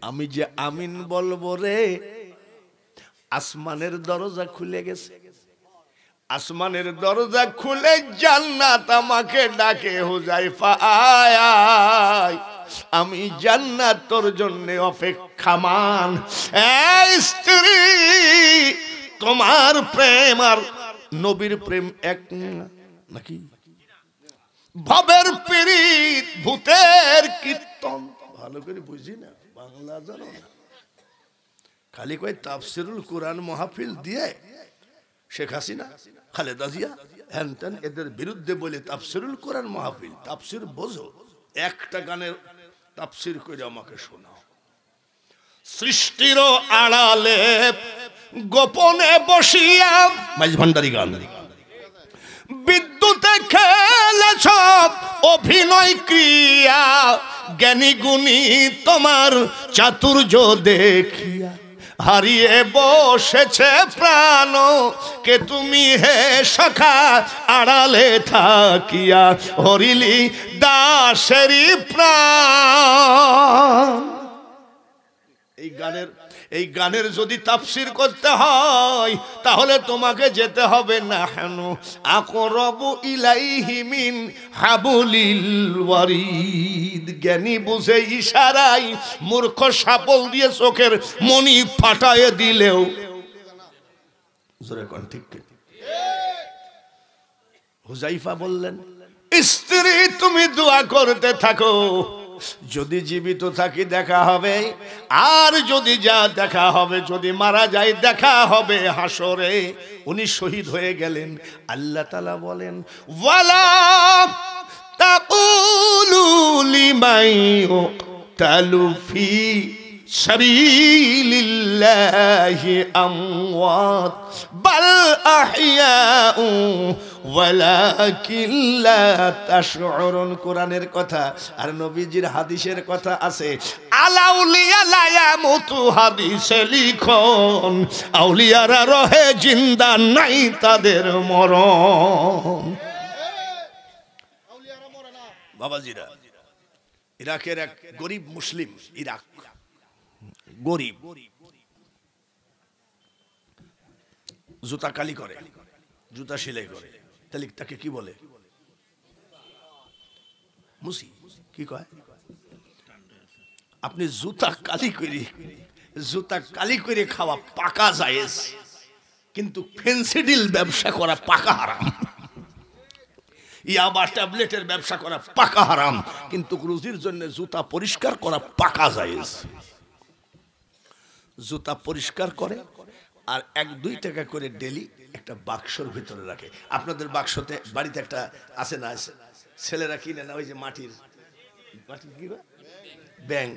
S1: আমি যে আমিন বলবো রে আসমানের দরজা খুলে গেছে আসমানের দরজা খুলে জান্নাত আমাকে ডাকে হুজাইফা আয় আমি জান্নাত তোর জন্য অপেক্ষামান স্ত্রী তোমার প্রেম আর নবীর প্রেম এক নাকি ভবের পীড়িত ভূতের কীর্তন ভালো করে বুঝি না বাংলা জানো না খালি কয় তাফসিরুল কোরআন মাহফিল দিয়ে শেখ হাসিনা খালেদা জিয়া হ্যান এদের বিরুদ্ধে বলে তাফসিরুল কোরআন মাহফিল তাফসির বোঝো একটা গানের তাফসির করে আমাকে শোনাও সৃষ্টির আড়ালে গোপনে বসিয়া মাঝভান্ডারি গান বিদ্যুতে খেলেছ অভিনয় ক্রিয়া জ্ঞানী গুণী তোমার চাতুর্য দেখিয়া হারিয়ে বসেছে প্রাণ কে তুমি হে সখা আড়ালে থাকিয়া হরিলি দাসেরি প্রাণ এই গানের এই গানের যদি তাফসির করতে হয় তাহলে তোমাকে যেতে হবে না হেন আকরবু ইলাইহিমিন হাবুলিল ওয়ারিদ জ্ঞানী বুঝে ইশারাই মূর্খ সাপল দিয়ে চোখের মনি ফাটায় দিলেও জোরে কোন ঠিক হুজাইফা বললেন স্ত্রী তুমি দোয়া করতে থাকো যদি জীবিত থাকি দেখা হবে আর যদি যা দেখা হবে যদি মারা যায় দেখা হবে হাসরে উনি শহীদ হয়ে গেলেন আল্লাহ তালা বলেন ওয়ালা তাকুলু লিমাই তালুফি সাবিলিল্লাহি আমওয়াত বাল আহিয়াউ কোরআনের কথা আর নবীজির হাদিসের কথা আছে আলাউলিয়া হাদিসে লিখন আউলিয়ারা রহে জিন্দা নাই তাদের মরণ বাবাজিরা ইরাকের এক গরিব মুসলিম ইরাক গরিব জুতা কালি করে জুতা সেলাই করে তাহলে তাকে কি বলে মুসি কি কয় আপনি জুতা কালি করে জুতা কালি করে খাওয়া পাকা জায়েজ কিন্তু ফেন্সিডিল ব্যবসা করা পাকা হারাম ইয়াবা ট্যাবলেটের ব্যবসা করা পাকা হারাম কিন্তু রুজির জন্য জুতা পরিষ্কার করা পাকা জায়েজ জুতা পরিষ্কার করে আর এক দুই টাকা করে ডেলি একটা বাক্সর ভিতরে রাখে আপনাদের বাক্সতে বাড়িতে একটা আছে না আছে ছেলেরা কিনে না ওই যে মাটির ব্যাংক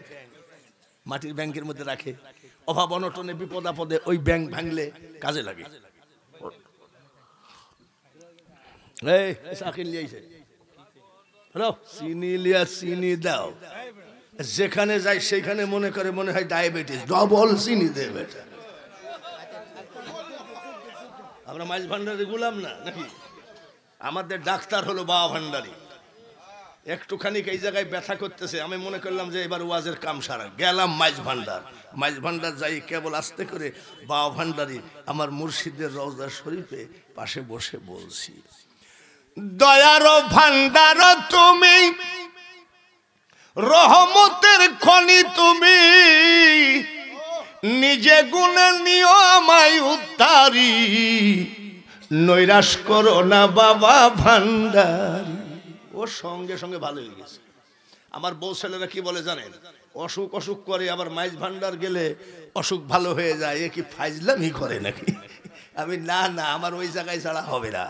S1: মাটির ব্যাংকের মধ্যে রাখে অভাব অনটনে বিপদ আপদে ওই ব্যাংক ভাঙলে কাজে লাগে এই হ্যালো চিনি লিয়া চিনি দাও যেখানে যায় সেখানে মনে করে মনে হয় ডায়াবেটিস ডবল চিনি দেবে আমরা মাইজ ভান্ডারি গুলাম না নাকি আমাদের ডাক্তার হলো বা ভান্ডারি একটুখানি এই জায়গায় ব্যথা করতেছে আমি মনে করলাম যে এবার ওয়াজের কাম সারা গেলাম মাইজ ভান্ডার মাইজ ভান্ডার যাই কেবল আস্তে করে বা ভান্ডারি আমার মুর্শিদের রওজা শরীফে পাশে বসে বলছি দয়ারো ভান্ডারো তুমি রহমতের খনি তুমি নিজে গুণে নিয়মাই উত্তারি নৈরাশ করো না বাবা ভান্ডার ও সঙ্গে সঙ্গে ভালো হয়ে গেছে আমার বউ ছেলেরা কি বলে জানেন অসুখ অসুখ করে আবার মাইজ ভান্ডার গেলে অসুখ ভালো হয়ে যায় এ কি ফাইজলামি করে নাকি আমি না না আমার ওই জায়গায় ছাড়া হবে না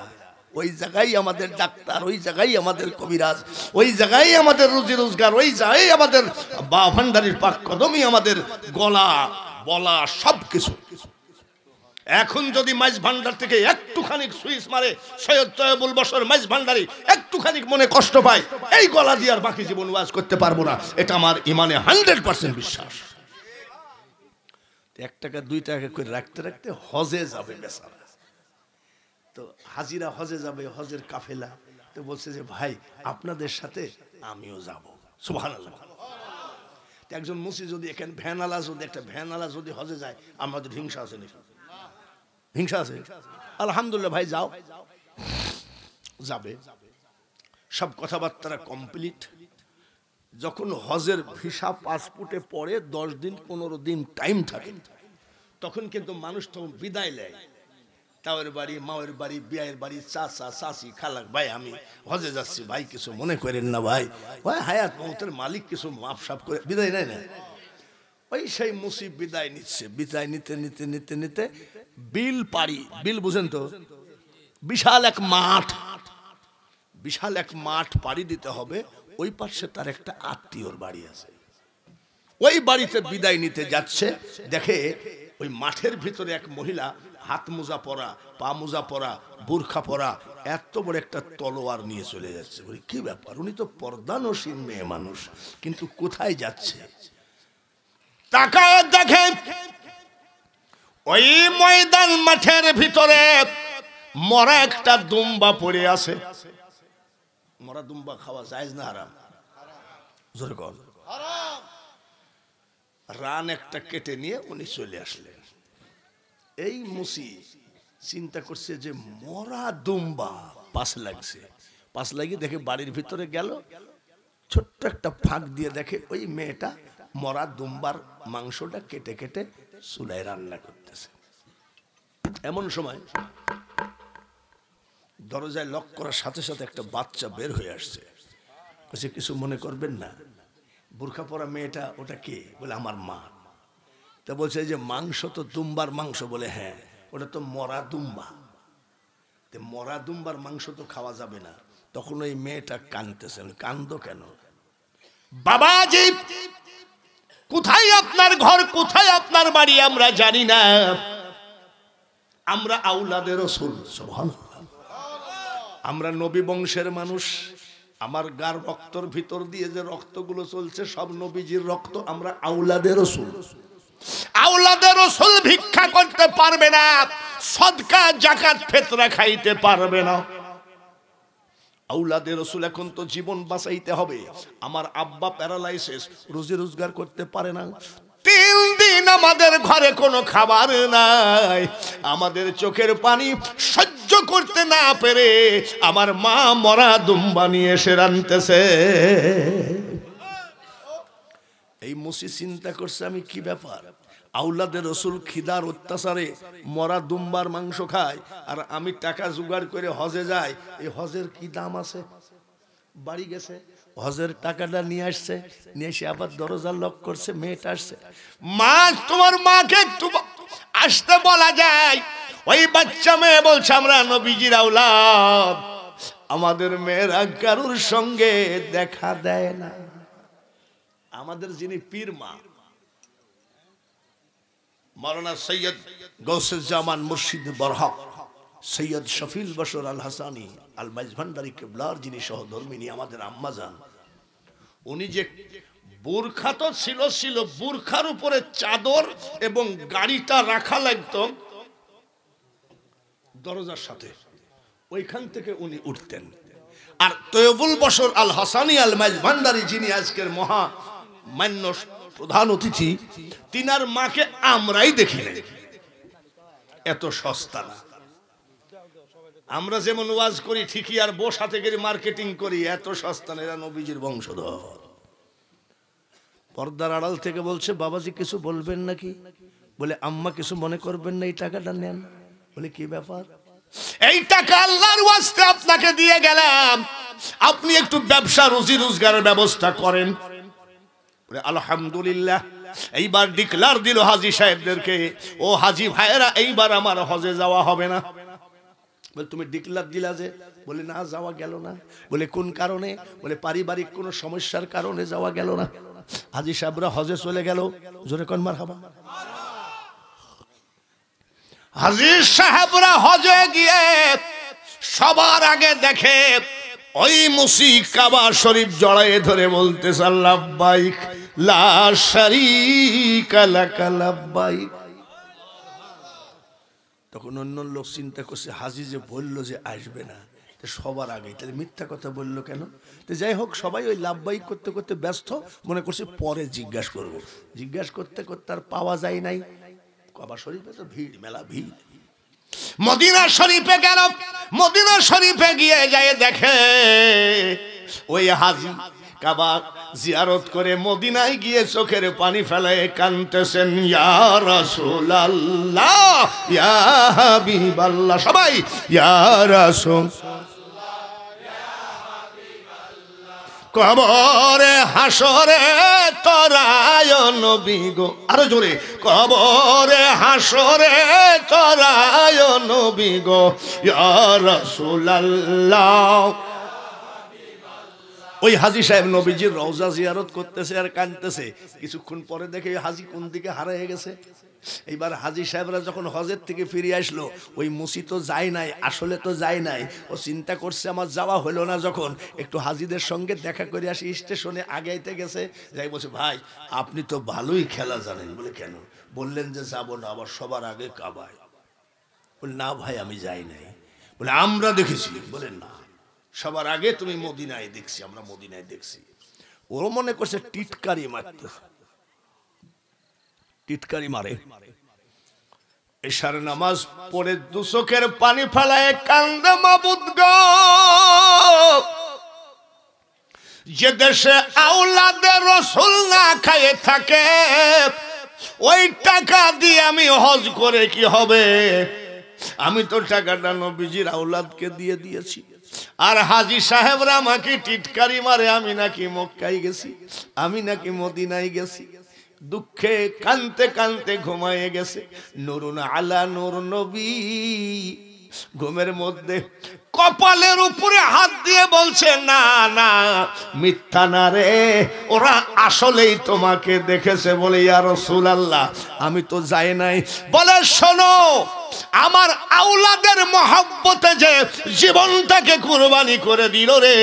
S1: ওই জায়গায় আমাদের ডাক্তার ওই জায়গায় আমাদের কবিরাজ ওই জায়গায় আমাদের রুজি রোজগার ওই জায়গায় আমাদের বা ভান্ডারির পাক কদমই আমাদের গলা বলা সব কিছু এখন যদি মাইজ ভান্ডার থেকে একটুখানি সুইচ মারে সৈয়দ তয়বুল বসর মাইজ ভান্ডারি একটুখানি মনে কষ্ট পায় এই গলা দিয়ে আর বাকি জীবন ওয়াজ করতে পারবো না এটা আমার ইমানে হান্ড্রেড পার্সেন্ট বিশ্বাস এক টাকা দুই টাকা করে রাখতে রাখতে হজে যাবে বেচারা হাজিরা হজে যাবে হজের কাফেলা তো বলছে যে ভাই আপনাদের সাথে আমিও যাব সুভান একজন মুসি যদি এখানে ভ্যানালা যদি একটা ভ্যানালা যদি হজে যায় আমাদের হিংসা আছে নাকি হিংসা আছে আলহামদুল্লাহ ভাই যাও যাবে সব কথাবার্তারা কমপ্লিট যখন হজের ভিসা পাসপোর্টে পড়ে দশ দিন পনেরো দিন টাইম থাকে তখন কিন্তু মানুষ তখন বিদায় নেয় তাওয়ের বাড়ি মাওয়ের বাড়ি বিয়ের বাড়ি চাষা চাচি খালাক ভাই আমি হজে যাচ্ছি ভাই কিছু মনে করেন না ভাই ভাই হায়াত মমতের মালিক কিছু মাপ সাপ করে বিদায় নেয় না ওই সেই মুসিব বিদায় নিচ্ছে বিদায় নিতে নিতে নিতে নিতে বিল পাড়ি বিল বুঝেন তো বিশাল এক মাঠ বিশাল এক মাঠ পাড়ি দিতে হবে ওই পাশে তার একটা আত্মীয়র বাড়ি আছে ওই বাড়িতে বিদায় নিতে যাচ্ছে দেখে ওই মাঠের ভিতরে এক মহিলা হাত মোজা পরা পা মোজা পরা বুর্খা পরা এত বড় একটা তলোয়ার নিয়ে চলে যাচ্ছে বলি কি ব্যাপার উনি তো পর্দানসীন মেয়ে মানুষ কিন্তু কোথায় যাচ্ছে তাকায় দেখে ওই ময়দান মাঠের ভিতরে মরা একটা দুম্বা পড়ে আছে মরা দুম্বা খাওয়া যায় না আরাম জোরে কর রান একটা কেটে নিয়ে উনি চলে আসলেন এই মুসি চিন্তা করছে যে মরা দুম্বা পাশ লাগছে পাশ লাগিয়ে দেখে বাড়ির ভিতরে গেল ছোট্ট একটা ফাঁক দিয়ে দেখে ওই মেয়েটা মরা দুম্বার মাংসটা কেটে কেটে চুলায় রান্না করতেছে এমন সময় দরজায় লক করার সাথে সাথে একটা বাচ্চা বের হয়ে আসছে কিছু মনে করবেন না বোরখা পরা মেয়েটা ওটা কে বলে আমার মা তো বলছে যে মাংস তো দুম্বার মাংস বলে হ্যাঁ ওটা তো মরা দুম্বা তো মরা দুম্বার মাংস তো খাওয়া যাবে না তখন ওই মেয়েটা কানতেছে কান্দ কেন বাবা কোথায় আপনার ঘর কোথায় আপনার বাড়ি আমরা জানি না আমরা আউলাদের রসুল আমরা নবী বংশের মানুষ আমার গার রক্তর ভিতর দিয়ে যে রক্তগুলো চলছে সব নবীজির রক্ত আমরা আউলাদের রসুল আউলাদের রসুল ভিক্ষা করতে পারবে না সদকা জাকাত ফেতরা খাইতে পারবে না আউলাদের রসুল এখন তো জীবন বাঁচাইতে হবে আমার আব্বা প্যারালাইসিস রুজি রোজগার করতে পারে না তিন দিন আমাদের ঘরে কোনো খাবার নাই আমাদের চোখের পানি সহ্য করতে না পেরে আমার মা মরা দুম্বা নিয়ে এসে রানতেছে এই মুসি চিন্তা করছে আমি কি ব্যাপার আউলাদের রসুল খিদার অত্যাচারে মরা দুম্বার মাংস খায় আর আমি টাকা জোগাড় করে হজে যাই এই হজের কি দাম আছে বাড়ি গেছে হজের টাকাটা নিয়ে আসছে নিয়ে এসে আবার দরজা লক করছে মেয়েটা আসছে মা তোমার মাকে আসতে বলা যায় ওই বাচ্চা মেয়ে বলছে আমরা নবীজির আউলাদ আমাদের মেয়েরা কারুর সঙ্গে দেখা দেয় না আমাদের যিনি পীর মা মৌলানা সৈয়দ গৌসে জামান মুর্শিদ বরহক সৈয়দ শফিল বসর আল হাসানি আল মাইজভান্ডারি কেবলার যিনি সহধর্মিনী আমাদের আম্মা যান উনি যে বোরখা তো ছিল ছিল বোরখার উপরে চাদর এবং গাড়িটা রাখা লাগত দরজার সাথে ওইখান থেকে উনি উঠতেন আর তৈবুল বসর আল হাসানি আল মাইজ ভান্ডারি যিনি আজকের মহা মান্য প্রধান অতিথি তিনার মাকে আমরাই দেখি এত সস্তা না আমরা যেমন ওয়াজ করি ঠিকই আর বসাতে হাতে মার্কেটিং করি এত সস্তান এরা নবীজির বংশধর পর্দার আড়াল থেকে বলছে বাবাজি কিছু বলবেন নাকি বলে আম্মা কিছু মনে করবেন না এই টাকাটা নেন বলে কি ব্যাপার এই টাকা আল্লাহর ওয়াস্তে আপনাকে দিয়ে গেলাম আপনি একটু ব্যবসা রুজি রোজগারের ব্যবস্থা করেন আলহামদুলিল্লাহ এইবার ডিক্লার দিল হাজি সাহেবদেরকে ও হাজি ভাইয়েরা এইবার আমার হজে যাওয়া হবে না বলে তুমি ডিক্লার দিলা যে বলে না যাওয়া গেল না বলে কোন কারণে বলে পারিবারিক কোনো সমস্যার কারণে যাওয়া গেল না আজি সাহেবরা হজে চলে গেল জোরে কন মার হাবা হাজির সাহেবরা হজে গিয়ে সবার আগে দেখে ওই মুসি কাবা শরীফ জড়াইয়ে ধরে বলতে সাল্লাম বাইক লা শরিক লাকা লাব্বাইক তখন অন্য লোক চিন্তা করছে হাজি যে বললো যে আসবে না সবার আগে তাহলে মিথ্যা কথা বললো কেন তো যাই হোক সবাই ওই লাভবাহিক করতে করতে ব্যস্ত মনে করছে পরে জিজ্ঞাসা করব। জিজ্ঞাসা করতে করতে আর পাওয়া যায় নাই কবা শরীফে তো ভিড় মেলা ভিড় মদিনা শরীফে গেল মদিনা শরীফে গিয়ে যায় দেখে ওই হাজি কাবা জিয়ারত করে মদিনায় গিয়ে চোখের পানি ফেলে কানতেছেন ইয়ারসুল্লাহ সবাই ইয়ারসুল কবরে হাসরে তরায় নবী গো আরো জোরে কবরে হাসরে তরায় নবী গো ইয়ারসুল্লাহ ওই হাজি সাহেব নবীজির রওজা জিয়ারত করতেছে আর কানতেছে কিছুক্ষণ পরে দেখে হাজি কোন দিকে হারিয়ে গেছে এইবার হাজি সাহেবরা যখন হজের থেকে ফিরে আসলো ওই মুসি তো যায় নাই আসলে তো যায় নাই ও চিন্তা করছে আমার যাওয়া হলো না যখন একটু হাজিদের সঙ্গে দেখা করে আসি স্টেশনে আগাইতে গেছে যাই বলছে ভাই আপনি তো ভালোই খেলা জানেন বলে কেন বললেন যে যাবো না আবার সবার আগে কাবায় বলে না ভাই আমি যাই নাই বলে আমরা দেখেছি বলেন না সবার আগে তুমি মদিনায় দেখছি আমরা মদিনায় দেখছি ওরও মনে করছে টিটকারি মারতে টিটকারি মারে এশার নামাজ পড়ে দু পানি ফেলায় কান্দা মাবুদ যে দেশে আউলাদের রসুল না খায়ে থাকে ওই টাকা দিয়ে আমি হজ করে কি হবে আমি তো টাকাটা নবীজির আউলাদকে দিয়ে দিয়েছি আর হাজি সাহেবরা আমাকে টিটকারি মারে আমি নাকি মক্কাই গেছি আমি নাকি মদিনাই গেছি দুঃখে কানতে কানতে ঘুমায় গেছে নুরুন আলা নুর নবী ঘুমের মধ্যে কপালের উপরে হাত দিয়ে বলছে না না মিথ্যা না রে ওরা আসলেই তোমাকে দেখেছে বলে ইয়া রাসূলুল্লাহ আমি তো যাই নাই বলে শোনো আমার আউলাদের মহব্বতে যে জীবনটাকে কুরবানি করে দিল রে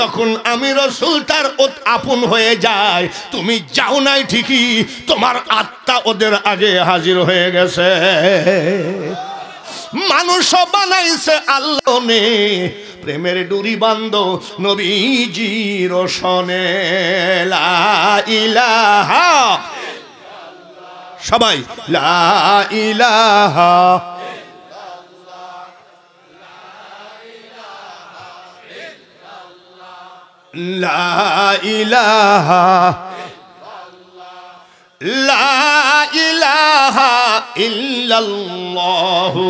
S1: তখন আমি রসুল তার আপন হয়ে যায় তুমি যাও নাই ঠিকই তোমার আত্মা ওদের আগে হাজির হয়ে গেছে মানুষ বানাইছে আল্লাহ নে প্রেমের ডুরি বান্ধ নবীজির সনে ইলাহা সবাই লা ইলাহা লা ইলাহা লা ইলাহা ইল্লাল্লাহু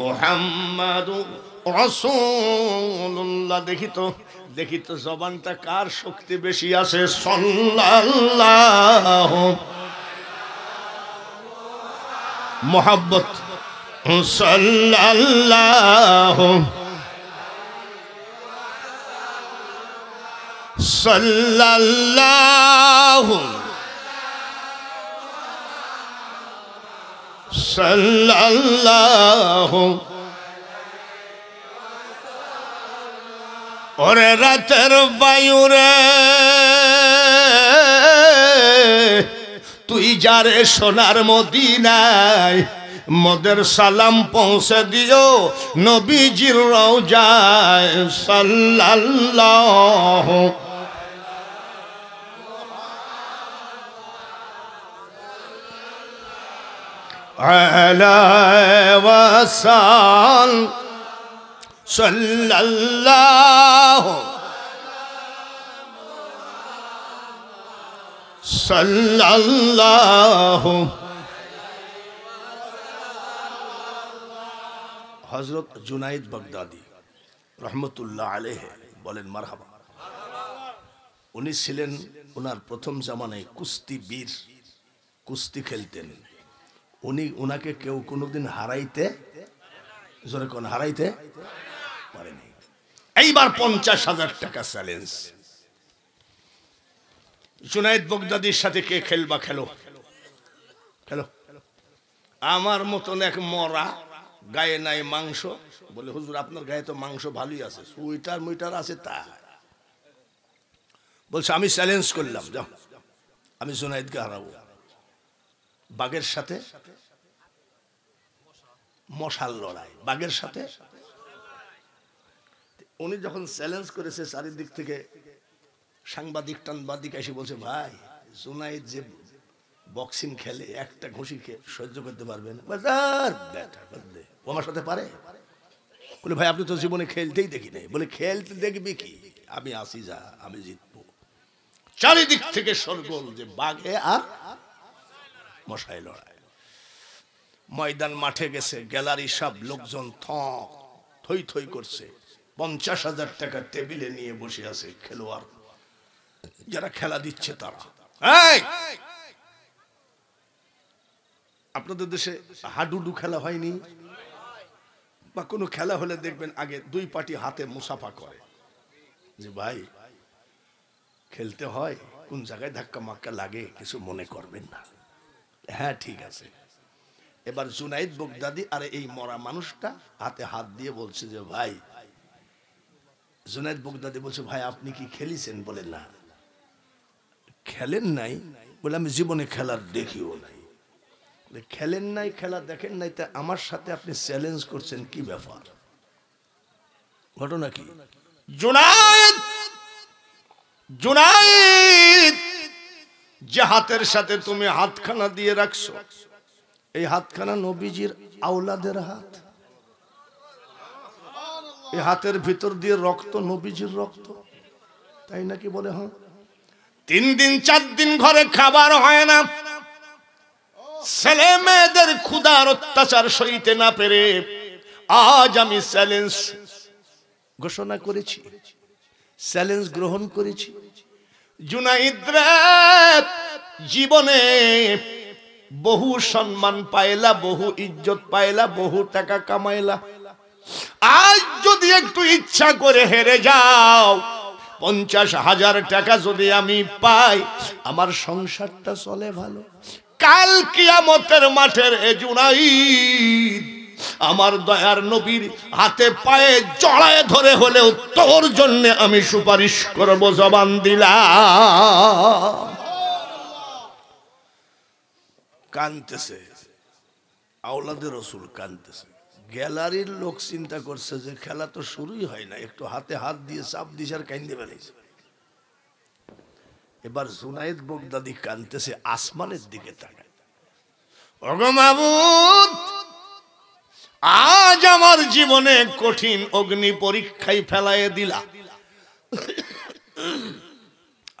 S1: মোহাম্মদু রসুল্লাহ দেখি তো দেখি তো জবানটা কার শক্তি বেশি আছে সল্লাহ মোহাব্বত সল্লাহ সল্লাহ সাল্লাল্লাহু ওরে রাতের বায়ু রে তুই যারে সোনার মদিনায় মদের সালাম পৌঁছে দিও নবীজির রওজায় সাল্লাল্লাহু على وسال صلى الله صلى হজরত জুনাইদ বাগদাদি রহমতুল্লাহ আলাইহি বলেন মারহাবা উনি ছিলেন ওনার প্রথম জামানায় কুস্তি বীর কুস্তি খেলতেন উনি ওনাকে কেউ কোনোদিন হারাইতে জোরে কোন হারাইতে পারেনি এইবার পঞ্চাশ হাজার টাকা চ্যালেঞ্জ জুনাইদ বগদাদির সাথে কে খেলবা খেলো খেলো আমার মতন এক মরা গায়ে নাই মাংস বলে হুজুর আপনার গায়ে তো মাংস ভালোই আছে সুইটার মুইটার আছে তা বলছে আমি চ্যালেঞ্জ করলাম যাও আমি জুনাইদকে হারাবো বাঘের সাথে মশাল লড়াই বাঘের সাথে উনি যখন চ্যালেঞ্জ করেছে চারিদিক থেকে সাংবাদিক টানবাদিক এসে বলছে ভাই জুনাইদ যে বক্সিং খেলে একটা ঘুষি সহ্য করতে পারবেন আমার সাথে পারে বলে ভাই আপনি তো জীবনে খেলতেই দেখি নাই বলে খেলতে দেখবি কি আমি আসি যা আমি জিতবো চারিদিক থেকে সরগোল যে বাঘে আর মশাই লড়াই ময়দান মাঠে গেছে গ্যালারি সব লোকজন থই থই করছে পঞ্চাশ হাজার টাকা টেবিলে নিয়ে বসে আছে খেলোয়াড় যারা খেলা দিচ্ছে তারা আপনাদের দেশে হাডুডু খেলা হয়নি বা কোনো খেলা হলে দেখবেন আগে দুই পাটি হাতে মুসাফা করে যে ভাই খেলতে হয় কোন জায়গায় ধাক্কা মাক্কা লাগে কিছু মনে করবেন না হ্যাঁ ঠিক আছে এবার জুনাইদ বগদাদি আর এই মরা মানুষটা হাতে হাত দিয়ে বলছে যে ভাই জুনাইদ বগদাদি বলছে ভাই আপনি কি খেলিছেন বলে না খেলেন নাই বলে আমি জীবনে খেলার দেখিও নাই খেলেন নাই খেলা দেখেন নাই তা আমার সাথে আপনি চ্যালেঞ্জ করছেন কি ব্যাপার ঘটনা কি জুনাইদ জুনাইদ যে হাতের সাথে তুমি হাতখানা দিয়ে রাখছো এই হাতখানা নবীজির আওলাদের হাত এই হাতের ভিতর দিয়ে রক্ত নবীজির রক্ত তাই নাকি বলে হ্যাঁ তিন দিন চার দিন ঘরে খাবার হয় না ছেলে মেয়েদের ক্ষুদার অত্যাচার সইতে না পেরে আজ আমি চ্যালেঞ্জ ঘোষণা করেছি চ্যালেঞ্জ গ্রহণ করেছি জুনাইদ্রাত জীবনে বহু সম্মান পাইলা বহু ইজ্জত পাইলা বহু টাকা কামাইলা আজ যদি একটু ইচ্ছা করে হেরে যাও পঞ্চাশ হাজার টাকা যদি আমি পাই আমার সংসারটা চলে ভালো কাল কিয়ামতের মাঠের এ জুনাইদ আমার দয়ার নবীর হাতে পায়ে জড়ায় ধরে হলেও তোর জন্য আমি সুপারিশ করব জবান দিলা কানতেছে আওলাদের রসুল কানতেছে গ্যালারির লোক চিন্তা করছে যে খেলা তো শুরুই হয় না একটু হাতে হাত দিয়ে চাপ দিছে আর কান্দে বেড়াইছে এবার জুনায়েদ বোগদাদি কানতেছে আসমানের দিকে তাকায় আজ আমার জীবনে কঠিন অগ্নি পরীক্ষায় ফেলায় দিলা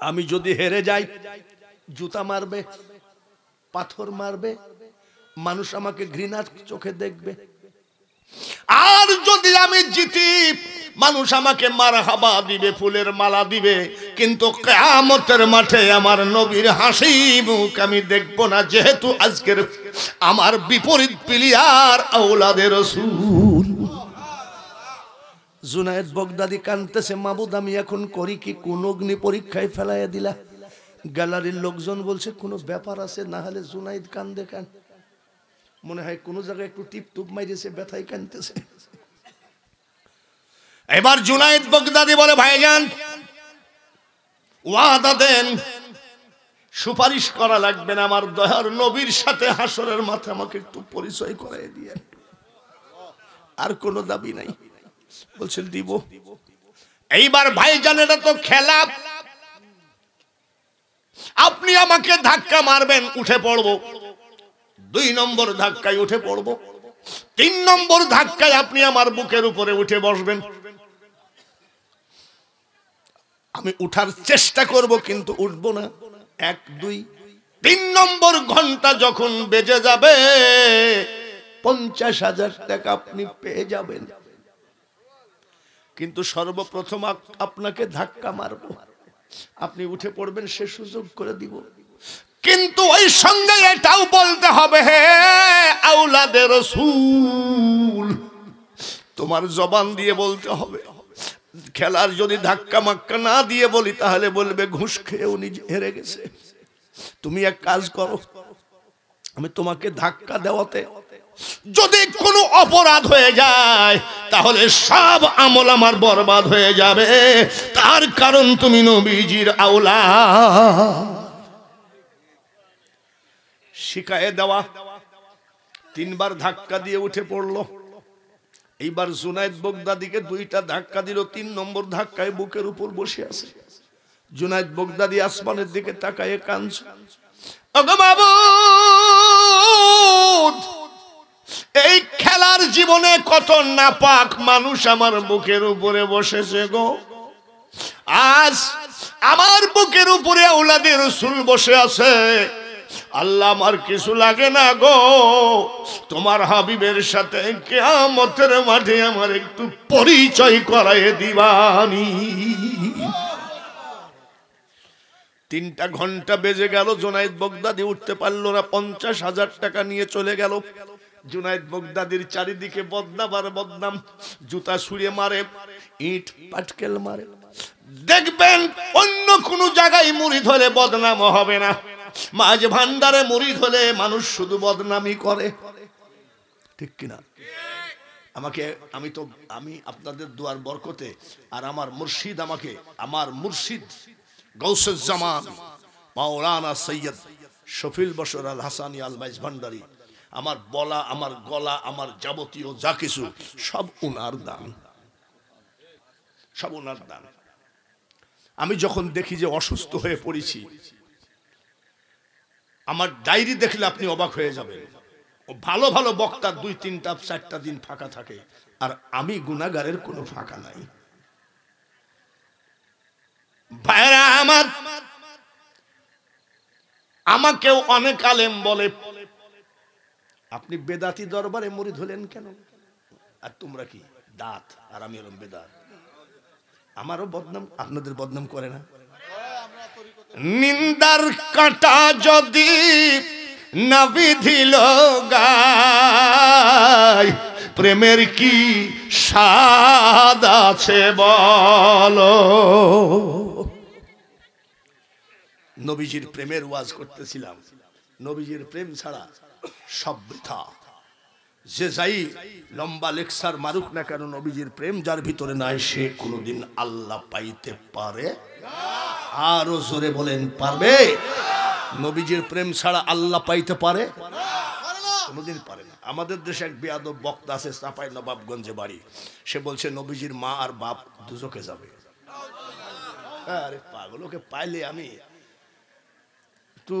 S1: আমি যদি হেরে যাই জুতা মারবে পাথর মারবে মানুষ আমাকে ঘৃণার চোখে দেখবে আর যদি আমি জিতি মানুষ আমাকে মার হাবা দিবে ফুলের মালা দিবে কিন্তু কেয়ামতের মাঠে আমার নবীর হাসি মুখ আমি দেখব না যেহেতু আজকের আমার বিপরীত পিলিয়ার আউলাদের রসুল জুনায়েদ বগদাদি কানতেছে মাবুদ আমি এখন করি কি কোন অগ্নি পরীক্ষায় ফেলাইয়া দিলা গ্যালারির লোকজন বলছে কোনো ব্যাপার আছে না হলে জুনাইদ কান্দে দেখান মনে হয় কোন জায়গায় একটু টিপ টুপ মাইরেছে ব্যথায় কানতেছে এবার জুনাইদ বগদাদি বলে ভাইজান ওয়াদা দেন সুপারিশ করা লাগবে না আমার দয়ার নবীর সাথে হাসরের মাথা আমাকে একটু পরিচয় করাই দিয়ে আর কোন দাবি নাই বলছেন দিব এইবার ভাইজান এটা তো খেলা আপনি আমাকে ধাক্কা মারবেন উঠে পড়বো দুই নম্বর ধাক্কায় উঠে পড়ব তিন নম্বর ধাক্কায় আপনি আমার বুকের উপরে উঠে বসবেন আমি উঠার চেষ্টা করব কিন্তু উঠব না এক দুই তিন নম্বর ঘন্টা যখন বেজে যাবে পঞ্চাশ হাজার টাকা আপনি পেয়ে যাবেন কিন্তু সর্বপ্রথম আপনাকে ধাক্কা মারব আপনি উঠে পড়বেন সে সুযোগ করে দিব কিন্তু ওই সঙ্গে এটাও বলতে হবে হে আউলাদের রসুল তোমার জবান দিয়ে বলতে হবে খেলার যদি ধাক্কা মাক্কা না দিয়ে বলি তাহলে বলবে ঘুষ খেয়ে উনি হেরে গেছে তুমি এক কাজ করো আমি তোমাকে ধাক্কা দেওয়াতে যদি কোনো অপরাধ হয়ে যায় তাহলে সব আমল আমার বরবাদ হয়ে যাবে তার কারণ তুমি নবীজির আওলা শিকায় দেওয়া তিনবার ধাক্কা দিয়ে উঠে পড়ল এইবার জুনায়দ বগদাদিকে দুইটা ধাক্কা দিল তিন নম্বর ধাক্কায় বুকের উপর বসে আছে জুনায়দ বগদাদি আসমানের দিকে তাকায় কাঞ্চ এই খেলার জীবনে কত নাপাক মানুষ আমার বুকের উপরে বসেছে গো আজ আমার বুকের উপরে ওলাদের রসুল বসে আছে আল্লাহ আমার কিছু লাগে না গো তোমার হাবিবের সাথে কেমতের মাঝে আমার একটু পরিচয় করায় দিবানি তিনটা ঘন্টা বেজে গেল জোনাইদ বগদাদি উঠতে পারলো না পঞ্চাশ হাজার টাকা নিয়ে চলে গেল জুনাইদ বগদাদির চারিদিকে বদনাবার বদনাম জুতা ছুঁড়ে মারে ইট পাটকেল মারে দেখবেন অন্য কোনো জায়গায় মুড়ি ধরে বদনাম হবে না মাঝ ভান্ডারে মুড়ি হলে মানুষ শুধু বদনামি করে ঠিক কিনা আমাকে আমি তো আমি আপনাদের দুয়ার বরকতে আর আমার মুর্শিদ আমাকে আমার মুর্শিদ গৌসুজ্জামান মাওলানা সৈয়দ শফিল বসর আল হাসানি আল মাইজ ভান্ডারি আমার বলা আমার গলা আমার যাবতীয় যা কিছু সব উনার দান সব উনার দান আমি যখন দেখি যে অসুস্থ হয়ে পড়েছি আমার ডায়েরি দেখলে আপনি অবাক হয়ে যাবেন ভালো ভালো বক্তা দুই তিনটা চারটা দিন ফাঁকা থাকে আর আমি গুণাগারের কোনো ফাঁকা নাই ভাইরা আমার আমাকেও অনেক আলেম বলে আপনি বেদাতি দরবারে মরি হলেন কেন আর তোমরা কি দাঁত আর আমি এরম বেদাত আমারও বদনাম আপনাদের বদনাম করে না নিন্দার কাঁটা যদি না বিধিল প্রেমের কি স্বাদ আছে বল নবীজির প্রেমের ওয়াজ করতেছিলাম নবীজির প্রেম ছাড়া সব বৃথা যে যাই লম্বা লেকচার মারুক না কেন নবীজির প্রেম যার ভিতরে নাই সে কোনোদিন আল্লাহ পাইতে পারে আরো জোরে বলেন পারবে নবীজির প্রেম ছাড়া আল্লাহ পাইতে পারে কোনোদিন পারে না আমাদের দেশে এক বিয়াদব বক্তা আছে চাপাই নবাবগঞ্জে বাড়ি সে বলছে নবীজির মা আর বাপ দুজকে যাবে আরে পাগলকে পাইলে আমি তু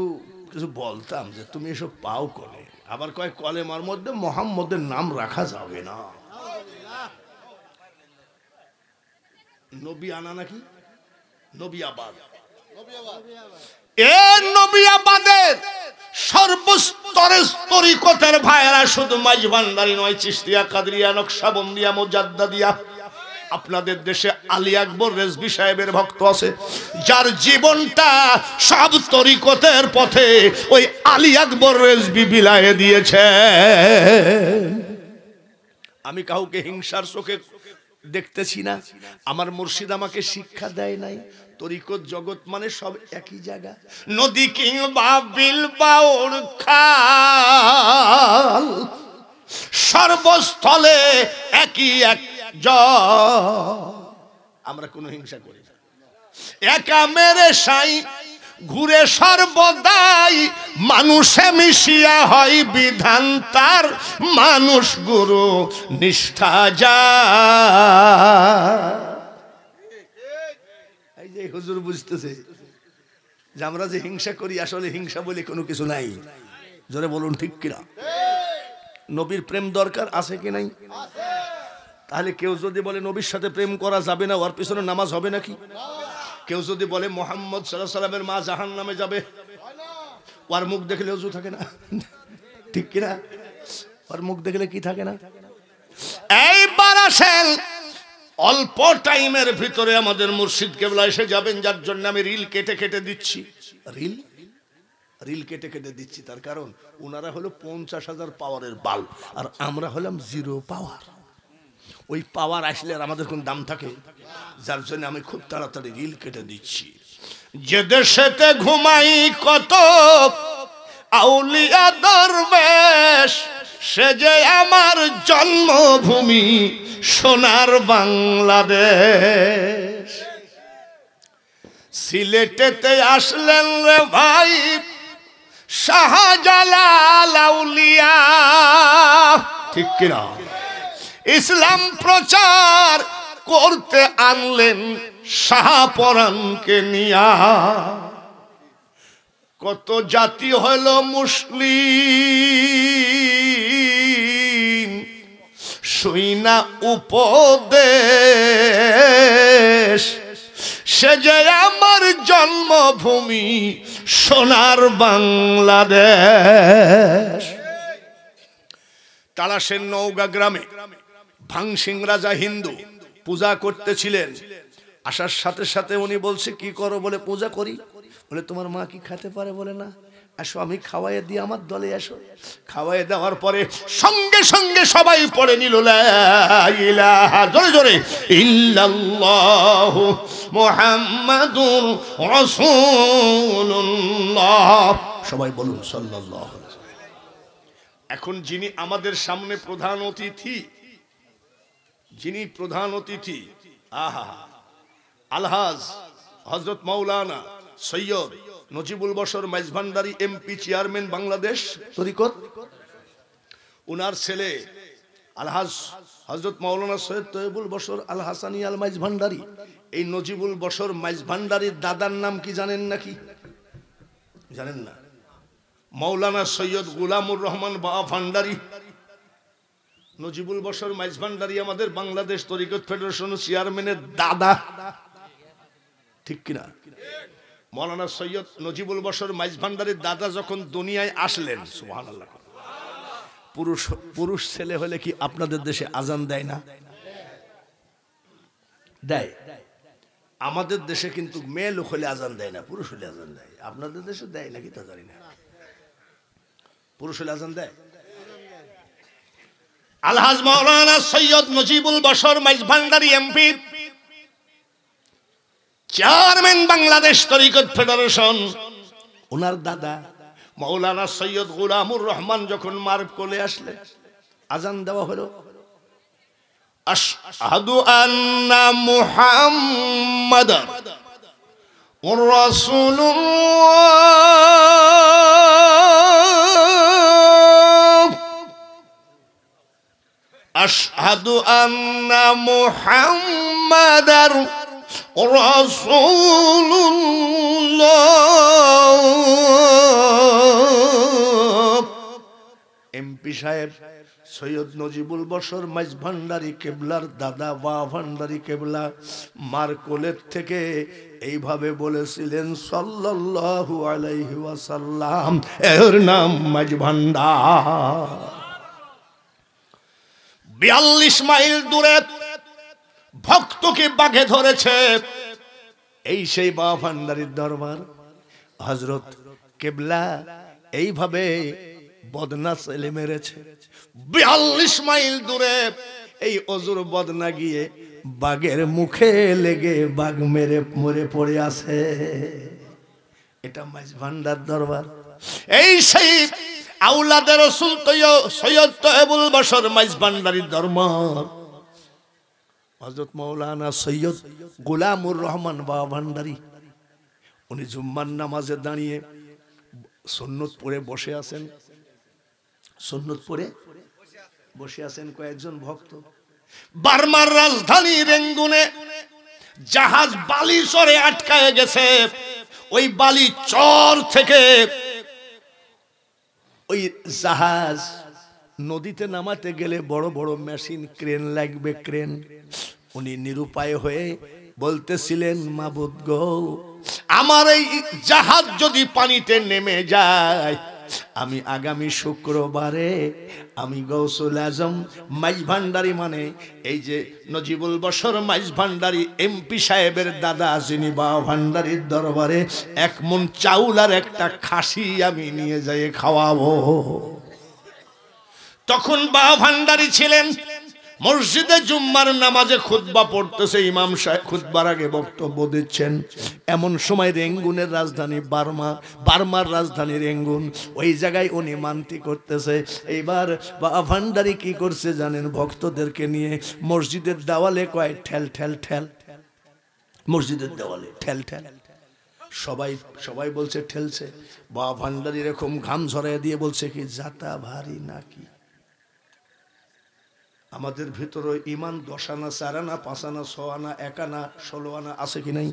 S1: কিছু বলতাম যে তুমি এসব পাও কলে আবার কয় কলেমার মধ্যে মোহাম্মদের নাম রাখা যাবে না নবী আনা নাকি শুধু নয় চিস্তিয়া কাদরিয়া মোজাদ্দাদিয়া আপনাদের দেশে আলী আকবর রেজবি সাহেবের ভক্ত আছে যার জীবনটা সব তরিকতের পথে ওই আলী আকবর রেজবি বিলায় দিয়েছে আমি কাউকে হিংসার চোখে দেখতেছি না আমার মুর্শিদ আমাকে শিক্ষা দেয় নাই তরিকত জগৎ মানে সব একই জায়গা নদী কিংবা বিল বাউর খাল সর্বস্থলে একই এক জ আমরা কোনো হিংসা করি না একা মেরে সাই ঘুরে সর্বদাই মানুষে মিশিয়া হয় বিধান তার মানুষ গুরু নিষ্ঠা যা এই যে হুজুর বুঝতেছে যে আমরা যে হিংসা করি আসলে হিংসা বলে কোনো কিছু নাই জোরে বলুন ঠিক কিনা নবীর প্রেম দরকার আছে কি নাই তাহলে কেউ যদি বলে নবীর সাথে প্রেম করা যাবে না ওর পিছনে নামাজ হবে নাকি কেউ যদি বলে মোহাম্মদ সাল্লামের মা জাহান নামে যাবে ওর মুখ দেখলে অজু থাকে না ঠিক কিনা ওর মুখ দেখলে কি থাকে না এই পারাসেল অল্প টাইমের ভিতরে আমাদের মুর্শিদ কেবলা এসে যাবেন যার জন্য আমি রিল কেটে কেটে দিচ্ছি রিল রিল কেটে কেটে দিচ্ছি তার কারণ ওনারা হলো পঞ্চাশ হাজার পাওয়ারের বাল আর আমরা হলাম জিরো পাওয়ার ওই পাওয়ার আসলে আর আমাদের কোন দাম থাকে যার জন্য আমি খুব তাড়াতাড়ি রিল কেটে দিচ্ছি যে দেশেতে ঘুমাই কত আউলিয়া দরবেশ সে যে আমার জন্মভূমি সোনার বাংলাদেশ সিলেটেতে আসলেন রে ভাই শাহজালাল আউলিয়া ঠিক কিনা ইসলাম প্রচার করতে আনলেন শাহপরানকে নিয়া কত জাতি হইল মুসলিম সৈনা উপদেশ সে যে আমার জন্মভূমি সোনার বাংলাদেশ তারা সে নৌগা গ্রামে গ্রামে ভাংসিং রাজা হিন্দু পূজা করতেছিলেন আসার সাথে সাথে উনি বলছে কি করো বলে পূজা করি বলে তোমার মা কি খেতে পারে বলে না আসো আমি খাওয়াইয়ে দিই আমার দলে আসো খাওয়াই দেওয়ার পরে সঙ্গে সঙ্গে সবাই পড়ে নিল জোরে জোরে সবাই বলুন সাল্লাল্লাহু এখন যিনি আমাদের সামনে প্রধান অতিথি যিনি প্রধান অতিথি আহা আলহাজ হজরত মৌলানা সৈয়দ নজিবুল বসর মাইজভান্ডারি এমপি চেয়ারম্যান বাংলাদেশ তরিকত উনার ছেলে আলহাজ হজরত মৌলানা সৈয়দ তৈবুল বসর আল হাসানি আল মাইজ ভান্ডারি এই নজিবুল বসর মাইজ ভান্ডারির দাদার নাম কি জানেন নাকি জানেন না মৌলানা সৈয়দ গুলামুর রহমান বা ভান্ডারি নজিবুল বসর মাইজভান্ডারি আমাদের বাংলাদেশ তরিকত ফেডারেশনের চেয়ারম্যানের দাদা ঠিক কিনা মৌলানা সৈয়দ নজিবুল বসর মাইজভান্ডারির দাদা যখন দুনিয়ায় আসলেন আল্লাহ পুরুষ পুরুষ ছেলে হলে কি আপনাদের দেশে আজান দেয় না দেয় আমাদের দেশে কিন্তু মেয়ে লোক হলে আজান দেয় না পুরুষ হলে আজান দেয় আপনাদের দেশে দেয় নাকি তা জানি না পুরুষ হলে আজান দেয় আলহাজ মৌলানা সৈয়দ মুজিবুল বসর মাইজভান্ডারি এমপি চেয়ারম্যান বাংলাদেশ তরিকত ফেডারেশন ওনার দাদা মৌলানা সৈয়দ গুলামুর রহমান যখন মার কোলে আসলে আজান দেওয়া হলো আশহাদু আন্না মুহাম্মাদ রাসূলুল্লাহ أشهد আন্না محمدا رسول এমপি সাহেব সৈয়দ নজিবুল বসর মাইজ ভান্ডারি কেবলার দাদা বা ভান্ডারি কেবলা মার কোলের থেকে এইভাবে বলেছিলেন সাল্লাল্লাহু আলাইহি ওয়াসাল্লাম এর নাম মাইজ ভান্ডার বিয়াল্লিশ মাইল দূরে ভক্তকে বাঘে ধরেছে এই সেই মা ভান্ডারির দরবার হজরত কেবলা এইভাবে বদনা ছেলে মেরেছে বিয়াল্লিশ মাইল দূরে এই অজুর বদনা গিয়ে বাঘের মুখে লেগে বাঘ মেরে মরে পড়ে আছে এটা মাইজ ভান্ডার দরবার এই সেই আউলাদের রসুল সৈয়দ তহেবুল বসর মাইজ ভান্ডারির ধর্ম হজরত মৌলানা সৈয়দ গোলামুর রহমান বা ভান্ডারি উনি জুম্মান নামাজে দাঁড়িয়ে সন্ন্যত পরে বসে আছেন সন্ন্যত পরে বসে আছেন কয়েকজন ভক্ত বার্মার রাজধানী রেঙ্গুনে জাহাজ বালি সরে আটকায় গেছে ওই বালি চর থেকে ওই জাহাজ নদীতে নামাতে গেলে বড় বড় মেশিন ক্রেন লাগবে ক্রেন উনি নিরুপায় হয়ে বলতেছিলেন মাবুদ গো আমার এই জাহাজ যদি পানিতে নেমে যায় আমি আগামী শুক্রবারে আমি গৌসুল আজম মাইজ ভান্ডারি মানে এই যে নজিবুল বসর মাইজ ভান্ডারি এমপি সাহেবের দাদা যিনি বা ভান্ডারির দরবারে এক মন চাউল আর একটা খাসি আমি নিয়ে যাই খাওয়াবো তখন বা ভান্ডারি ছিলেন মসজিদে জুম্মার নামাজে খুদ্া পড়তেছে ইমাম সাহেব খুদ্বার আগে বক্তব্য দিচ্ছেন এমন সময় রেঙ্গুনের রাজধানী বার্মা বার্মার রাজধানী রেঙ্গুন ওই জায়গায় উনি মান্তি করতেছে এইবার আভান্ডারি কি করছে জানেন ভক্তদেরকে নিয়ে মসজিদের দেওয়ালে কয় ঠেল ঠেল ঠেল মসজিদের দেওয়ালে ঠেল ঠেল সবাই সবাই বলছে ঠেলছে বা ভান্ডারি এরকম ঘাম ঝরাই দিয়ে বলছে কি যাতা ভারী নাকি আমাদের ভিতরে ইমান দশ আনা চার আনা পাঁচ আনা ছ আনা এক আনা ষোলো আনা আছে কি নাই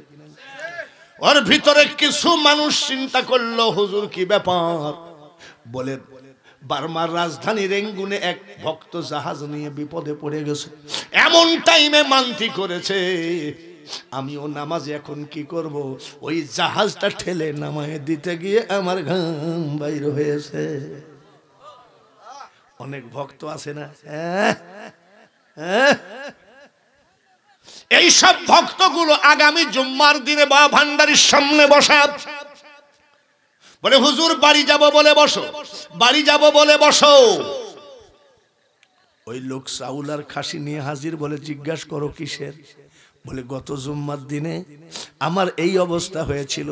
S1: ওর ভিতরে কিছু মানুষ চিন্তা করলো হুজুর কি ব্যাপার বলে বার্মার রাজধানী রেঙ্গুনে এক ভক্ত জাহাজ নিয়ে বিপদে পড়ে গেছে এমন টাইমে মান্তি করেছে আমিও নামাজ এখন কি করব ওই জাহাজটা ঠেলে নামায় দিতে গিয়ে আমার ঘাম বাইর হয়েছে অনেক ভক্ত আছে না হ্যাঁ? হ্যাঁ? এই সব ভক্তগুলো আগামী জুম্মার দিনে বা ভান্ডারির সামনে বসা বলে হুজুর বাড়ি যাব বলে বসো বাড়ি যাব বলে বসো ওই লোক সাউলার খাসি নিয়ে হাজির বলে জিজ্ঞাস করো কিসের বলে গত জুম্মার দিনে আমার এই অবস্থা হয়েছিল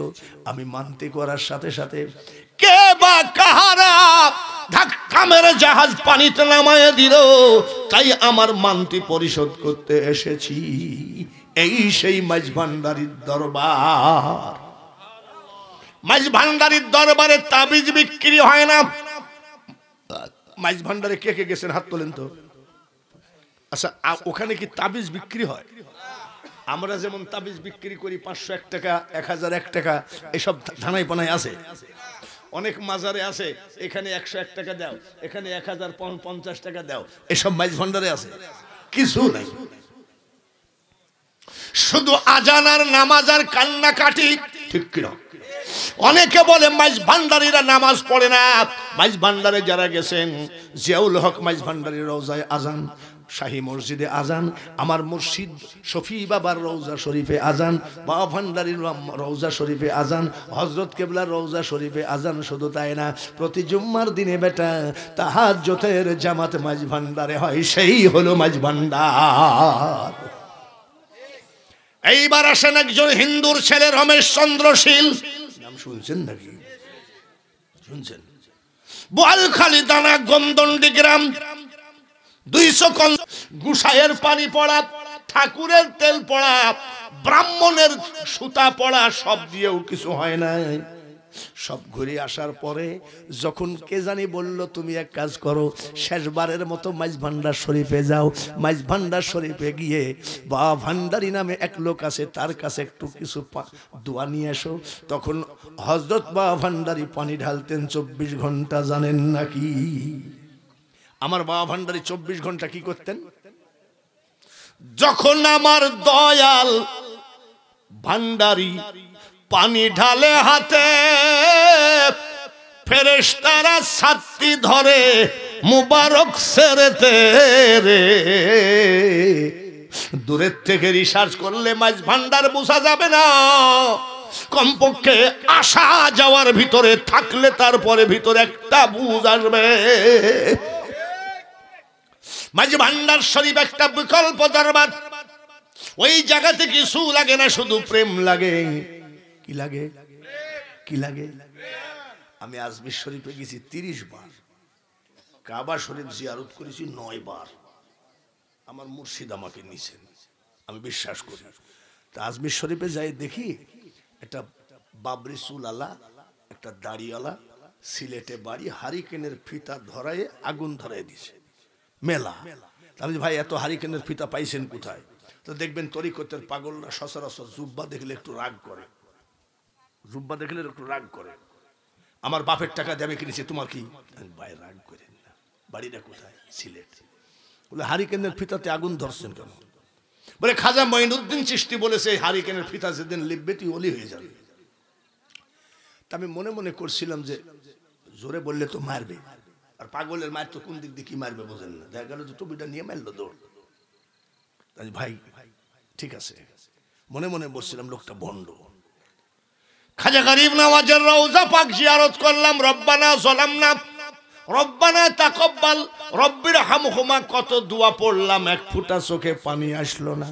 S1: আমি মানতে করার সাথে সাথে কে বা কাহারা কামেরা জাহাজ পানিতে নামায় দিল তাই আমার মান্তি পরিশোধ করতে এসেছি এই সেই মাঝ ভান্ডারির দরবার মাঝ ভান্ডারির দরবারে তাবিজ বিক্রি হয় না মাইজ ভান্ডারে কে কে গেছেন হাত তোলেন তো আচ্ছা ওখানে কি তাবিজ বিক্রি হয় আমরা যেমন তাবিজ বিক্রি করি পাঁচশো এক টাকা এক হাজার এক টাকা এসব ধানাই পানায় আছে অনেক মাজারে আছে এখানে একশো এক টাকা দাও এখানে এক হাজার পঞ্চাশ টাকা দাও এসব মাইজ ভণ্ডারে আছে কিছু নাই শুধু আজান আর নামাজ আর কান্নাকাটি ঠিক কিনা অনেকে বলে মাইজ ভান্ডারীরা নামাজ পড়ে না মাইজ ভান্ডারে যারা গেছেন জিয়াউল হক মাইজ ভান্ডারীর রোজায় আজান শাহী মসজিদে আজান আমার মসজিদ শফি বাবার রৌজা শরীফে আজান বা ভান্ডারির রৌজা শরীফে আজান হজরত কেবলার রৌজা শরীফে আজান শুধু তাই না প্রতি জুম্মার দিনে বেটা তাহার জোথের জামাত মাঝ ভান্ডারে হয় সেই হলো মাঝ ভান্ডার এইবার আসেন একজন হিন্দুর ছেলে রমেশ চন্দ্রশীল নাম শুনছেন নাকি শুনছেন বোয়ালখালী দানা গন্দন্ডি গ্রাম দুইশো কল গুসাইয়ের পানি পড়া ঠাকুরের তেল পড়া ব্রাহ্মণের সুতা পড়া সব দিয়েও কিছু হয় নাই সব ঘুরে আসার পরে যখন কে জানি বলল তুমি এক কাজ করো শেষবারের মতো মাইজ ভান্ডার শরীফে যাও মাইজ ভান্ডার শরীফে গিয়ে বা ভান্ডারি নামে এক লোক আছে তার কাছে একটু কিছু দোয়া নিয়ে এসো তখন হজরত বা ভান্ডারি পানি ঢালতেন চব্বিশ ঘন্টা জানেন নাকি আমার বাবা ভান্ডারি চব্বিশ ঘন্টা কি করতেন যখন আমার দয়াল ভান্ডারি পানি ঢালে হাতে ফেরেস্তারা সাতটি ধরে মুবারক সেরেতে রে দূরের থেকে রিসার্চ করলে মাছ ভান্ডার বোঝা যাবে না কমপক্ষে আসা যাওয়ার ভিতরে থাকলে তারপরে ভিতরে একটা বুঝ আসবে মাঝে ভান্ডার শরীফ একটা বিকল্প দরবার ওই জায়গাতে কিছু লাগে না শুধু প্রেম লাগে কি লাগে কি লাগে আমি আজমির শরীফে গেছি তিরিশ বার কাবা শরীফ জিয়ারত করেছি নয় বার আমার মুর্শিদ আমাকে নিছেন আমি বিশ্বাস করি তা আজমির শরীফে যাই দেখি একটা বাবরি আলা একটা দাড়িওয়ালা সিলেটে বাড়ি হারিকেনের ফিতা ধরাই আগুন ধরাই দিছে মেলা আমি ভাই এত হারিকেনের ফিতা পাইছেন কোথায় তো দেখবেন তরিকতের পাগলরা সচরাচর জুব্বা দেখলে একটু রাগ করে জুব্বা দেখলে একটু রাগ করে আমার বাপের টাকা দেবে কিনেছে তোমার কি ভাই রাগ করেন না বাড়িটা কোথায় সিলেট বলে হারিকেনের ফিতাতে আগুন ধরছেন কেন বলে খাজা মঈনুদ্দিন সৃষ্টি বলেছে হারিকেনের ফিতা যেদিন লিখবে তুই অলি হয়ে যাবে তা আমি মনে মনে করছিলাম যে জোরে বললে তো মারবে আর পাগলের মায়ের তো কোন দিক দিয়ে কি মারবে বোঝেন না দেখা গেল যে টুপিটা নিয়ে মারলো দৌড় ভাই ঠিক আছে মনে মনে বলছিলাম লোকটা বন্ড খাজা গরিব নামাজের রওজা পাক জিয়ারত করলাম রব্বানা সলাম না রব্বানা তাকব্বাল রব্বির হামহুমা কত দুয়া পড়লাম এক ফুটা চোখে পানি আসলো না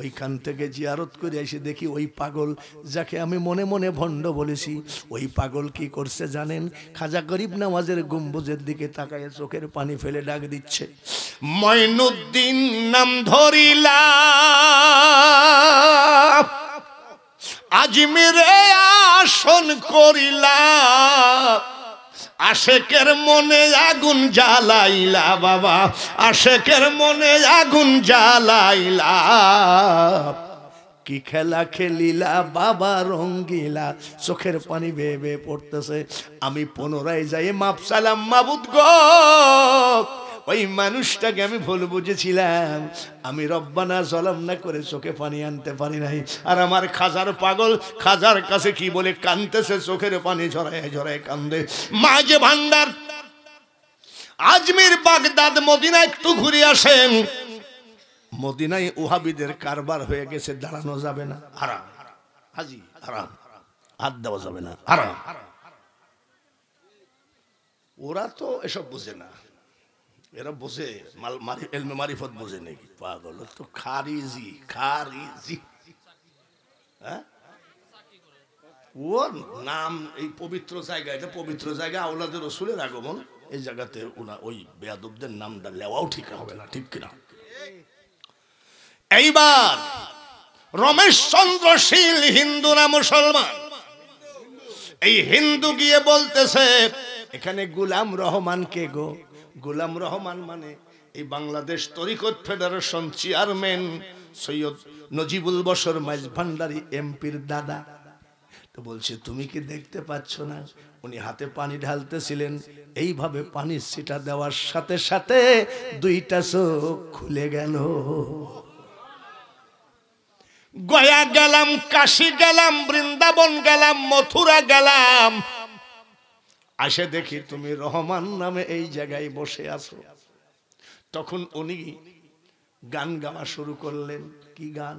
S1: ওইখান থেকে জিয়ারত করে এসে দেখি ওই পাগল যাকে আমি মনে মনে ভণ্ড বলেছি ওই পাগল কি করছে জানেন খাজা গরিব নামাজের গম্বুজের দিকে তাকায় চোখের পানি ফেলে ডাক দিচ্ছে ময়নুদ্দিন নাম ধরিলা আজমিরে আসন করিলা আশেকের মনে আগুন জ্বালাইলা বাবা আশেকের মনে আগুন জ্বালাইলা কি খেলা খেলিলা বাবা রঙ্গিলা চোখের পানি বেয়ে বেয়ে পড়তেছে আমি পুনরায় যাই মাপসালাম মাবুদ গ ওই মানুষটাকে আমি ভুল বুঝেছিলাম আমি রব্বানা জলাম না করে চোখে পানি আনতে পারি নাই আর আমার খাজার পাগল খাজার কাছে কি বলে কানতেছে চোখের পানি ঝরায় ঝরায় কান্দে মাঝে ভান্ডার আজমির বাগদাদ মদিনা একটু ঘুরে আসেন মদিনায় ওহাবিদের কারবার হয়ে গেছে দাঁড়ানো যাবে না আরাম হাজি আরাম হাত দেওয়া যাবে না আরাম ওরা তো এসব বুঝে না এরা বোঝে এলমে মারিফত বোঝে নাকি পাগল তো খারিজি খারিজি হ্যাঁ ওর নাম এই পবিত্র জায়গা এটা পবিত্র জায়গা আওলাদের রসুলের আগমন এই জায়গাতে ওনা ওই বেয়াদবদের নামটা লেওয়াও ঠিক হবে না ঠিক কিনা এইবার রমেশ চন্দ্রশীল হিন্দু না মুসলমান এই হিন্দু গিয়ে বলতেছে এখানে গুলাম রহমান কে গো গোলাম রহমান মানে এই বাংলাদেশ তরিকত ফেডারেশন চেয়ারম্যান সৈয়দ নজিবুল বসর মাইজ ভান্ডারি এমপির দাদা তো বলছে তুমি কি দেখতে পাচ্ছ না উনি হাতে পানি ঢালতেছিলেন এইভাবে পানির সিটা দেওয়ার সাথে সাথে দুইটা চোখ খুলে গেল গয়া গেলাম কাশি গেলাম বৃন্দাবন গেলাম মথুরা গেলাম আসে দেখি তুমি রহমান নামে এই জায়গায় বসে আছো তখন উনি গান গাওয়া শুরু করলেন কি গান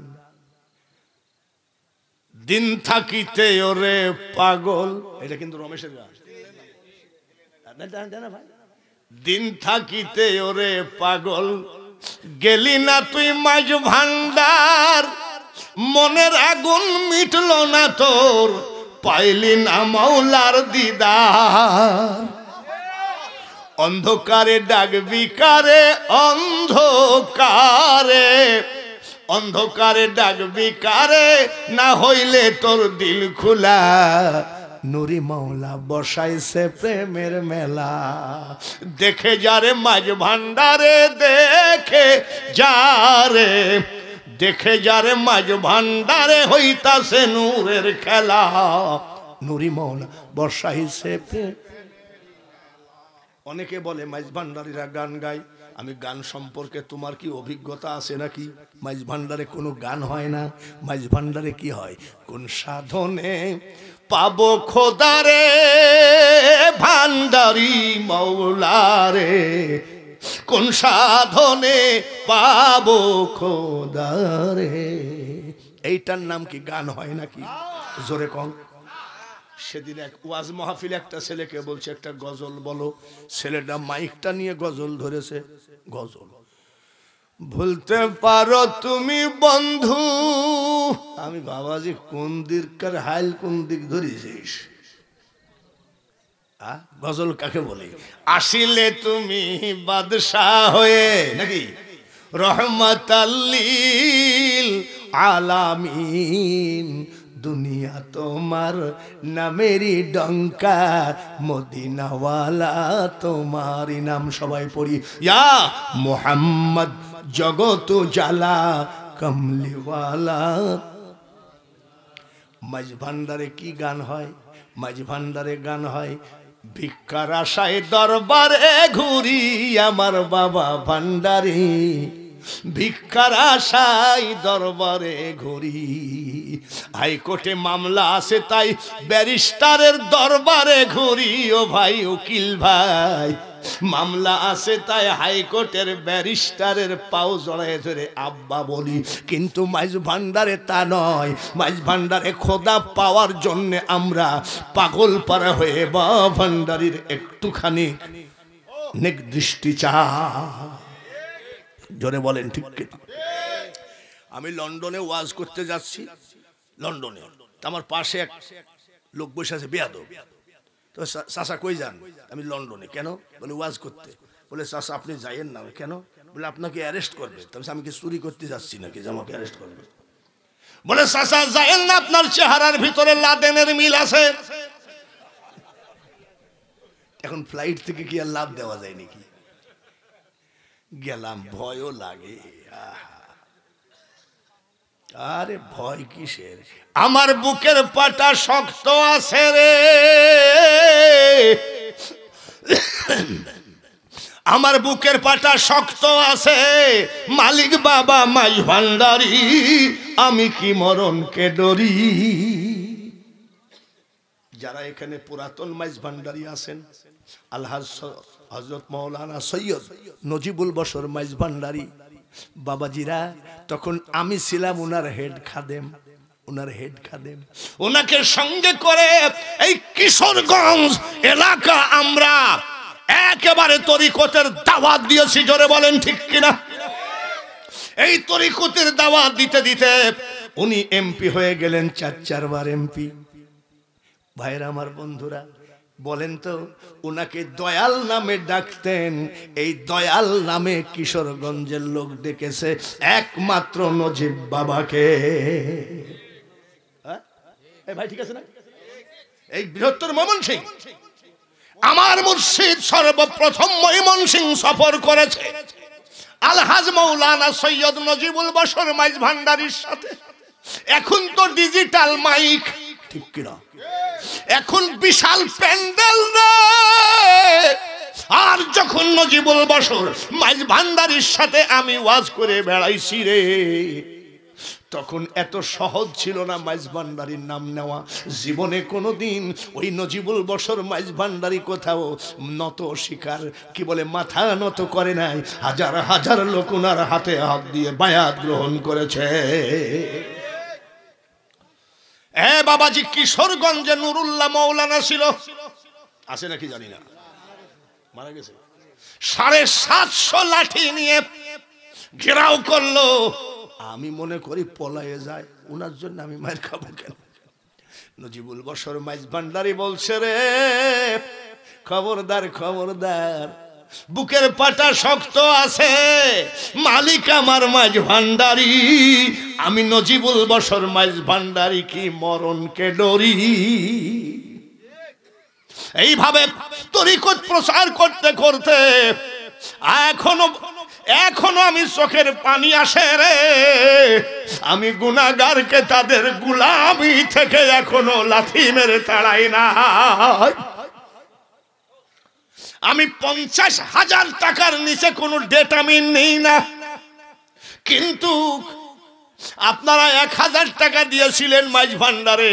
S1: দিন থাকিতে ওরে পাগল এটা কিন্তু রমেশের গান দিন থাকিতে ওরে পাগল গেলি না তুই মাঝ ভান্ডার মনের আগুন মিটল না তোর পাইলি না মৌলার দিদার অন্ধকারে ডাকবি কারে অন্ধকারে অন্ধকারে ডাকবি কারে না হইলে তোর দিল খোলা নুরি মৌলা বসাইছে প্রেমের মেলা দেখে যারে মাঝ ভান্ডারে দেখে যারে দেখে যারে মাঝ ভান্ডারে হইতাছে নূরের খেলা নুরি মন বর্ষা হিসেবে অনেকে বলে মাইজ ভান্ডারীরা গান গায় আমি গান সম্পর্কে তোমার কি অভিজ্ঞতা আছে নাকি মাইজ ভান্ডারে কোনো গান হয় না মাইজ ভান্ডারে কি হয় কোন সাধনে পাবো খোদারে ভান্ডারি মৌলারে কোন সাধনে পাবো খোদারে এইটার নাম কি গান হয় নাকি জোরে কম সেদিন এক ওয়াজ মাহফিল একটা ছেলেকে বলছে একটা গজল বলো ছেলেটা মাইকটা নিয়ে গজল ধরেছে গজল ভুলতে পারো তুমি বন্ধু আমি বাবাজি কোন দিককার হাইল কোন দিক ধরিস গজল কাকে বলে আসিলে তুমি বাদশাহ হয়ে নাকি রহমত আলামিন দুনিয়া তোমার নামেরই ডঙ্কা মদিনাওয়ালা তোমারই নাম সবাই পড়ি ইয়া মোহাম্মদ জগত জালা কমলিওয়ালা মাঝভান্ডারে কি গান হয় মাঝভান্ডারে গান হয় ভিক্ষার আশায় দরবারে ঘুরি আমার বাবা ভান্ডারি ভিক্ষার আশায় দরবারে ঘুরি হাইকোর্টে মামলা আছে তাই ব্যারিস্টারের দরবারে ঘুরি ও ভাই উকিল ভাই মামলা আছে তাই হাইকোর্টের ব্যারিস্টারের পাও জড়ায় ধরে আব্বা বলি কিন্তু মাইজ ভান্ডারে তা নয় মাইজ ভান্ডারে খোদা পাওয়ার জন্য আমরা পাগল পারা হয়ে বা ভান্ডারির একটুখানি নেক দৃষ্টি চা জোরে বলেন ঠিক আমি লন্ডনে ওয়াজ করতে যাচ্ছি লন্ডনে আমার পাশে এক লোক বসে আছে বেয়াদব তো চাষা কই যান আমি লন্ডনে কেন বলে ওয়াজ করতে বলে চাষা আপনি যাইয়েন না কেন বলে আপনাকে অ্যারেস্ট করবে তবে আমি কি চুরি করতে যাচ্ছি নাকি যে আমাকে অ্যারেস্ট করবে বলে চাষা যাইয়েন না আপনার চেহারার ভিতরে লাদেনের মিল আছে এখন ফ্লাইট থেকে কি আর লাভ দেওয়া যায় নাকি গেলাম ভয়ও লাগে আহা আরে ভয় কিসের আমার বুকের পাটা শক্ত আছে রে আমার বুকের পাটা শক্ত আছে মালিক বাবা মাই ভান্ডারি আমি কি মরণকে ডরি যারা এখানে পুরাতন মাইজ ভান্ডারি আছেন আল্লাহ হজরত মৌলানা সৈয়দ নজিবুল বসর মাইজ ভান্ডারি বাবাজিরা তখন আমি ছিলাম ওনার হেড খাদেম ওনার হেড খাদেম ওনাকে সঙ্গে করে এই কিশোরগঞ্জ এলাকা আমরা একেবারে তরিকতের দাওয়াত দিয়েছি জোরে বলেন ঠিক কিনা এই তরিকতের দাওয়াত দিতে দিতে উনি এমপি হয়ে গেলেন চার চারবার এমপি ভাইরা আমার বন্ধুরা বলেন তো ওনাকে দয়াল নামে ডাকতেন এই দয়াল নামে কিশোরগঞ্জের লোক ডেকেছে একমাত্র নজিব বাবাকে হ্যাঁ? ভাই ঠিক আছে না এই বৃহত্তর মমন সিং আমার মুর্শিদ সর্বপ্রথম মহিমন সিং সফর করেছে আলহাজ মৌলানা সৈয়দ নজিবুল বসর মাইজ ভান্ডারির সাথে এখন তো ডিজিটাল মাইক ঠিক কিনা এখন বিশাল প্যান্ডেল আর যখন নজিবুল বসর মাইজ ভান্ডারির সাথে আমি ওয়াজ করে বেড়াইছি রে তখন এত সহজ ছিল না মাইজ ভান্ডারির নাম নেওয়া জীবনে কোনো দিন ওই নজিবুল বসর মাইজ ভান্ডারি কোথাও নত শিকার কি বলে মাথা নত করে নাই হাজার হাজার লোক ওনার হাতে হাত দিয়ে বায়াত গ্রহণ করেছে হ্যাঁ বাবাজি কিশোরগঞ্জে নুরুল্লাহ মৌলানা ছিল আছে নাকি জানি না মারা গেছে সাড়ে সাতশো লাঠি নিয়ে ঘেরাও করলো আমি মনে করি পলায়ে যায় ওনার জন্য আমি মায়ের খাবো কেন নজিবুল বসর মাইজ ভান্ডারি বলছে রে খবরদার খবরদার বুকের পাটা শক্ত আছে মালিক আমার মাঝ ভান্ডারি আমি নজিবুল বসর মাঝ ভান্ডারি কি মরণকে ডরি এইভাবে তরিকত প্রচার করতে করতে এখনো এখনো আমি চোখের পানি আসে রে আমি গুণাগারকে তাদের গুলামি থেকে এখনো লাথি মেরে তাড়াই না আমি পঞ্চাশ হাজার টাকার নিচে কোনো ডেট আমি নেই না কিন্তু আপনারা এক হাজার টাকা দিয়েছিলেন মাঝ ভান্ডারে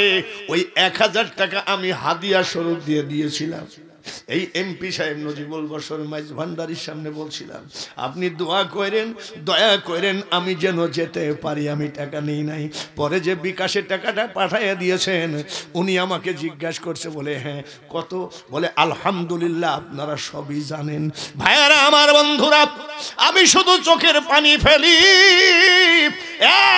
S1: ওই এক হাজার টাকা আমি হাদিয়া স্বরূপ দিয়ে দিয়েছিলাম এই এমপি সাহেব নজিবুল বসর মাইজ ভান্ডারির সামনে বলছিলাম আপনি দোয়া করেন দয়া করেন আমি যেন যেতে পারি আমি টাকা নেই নাই পরে যে বিকাশে টাকাটা পাঠাইয়া দিয়েছেন উনি আমাকে জিজ্ঞাসা করছে বলে হ্যাঁ কত বলে আলহামদুলিল্লাহ আপনারা সবই জানেন ভাইয়ারা আমার বন্ধুরা আমি শুধু চোখের পানি ফেলি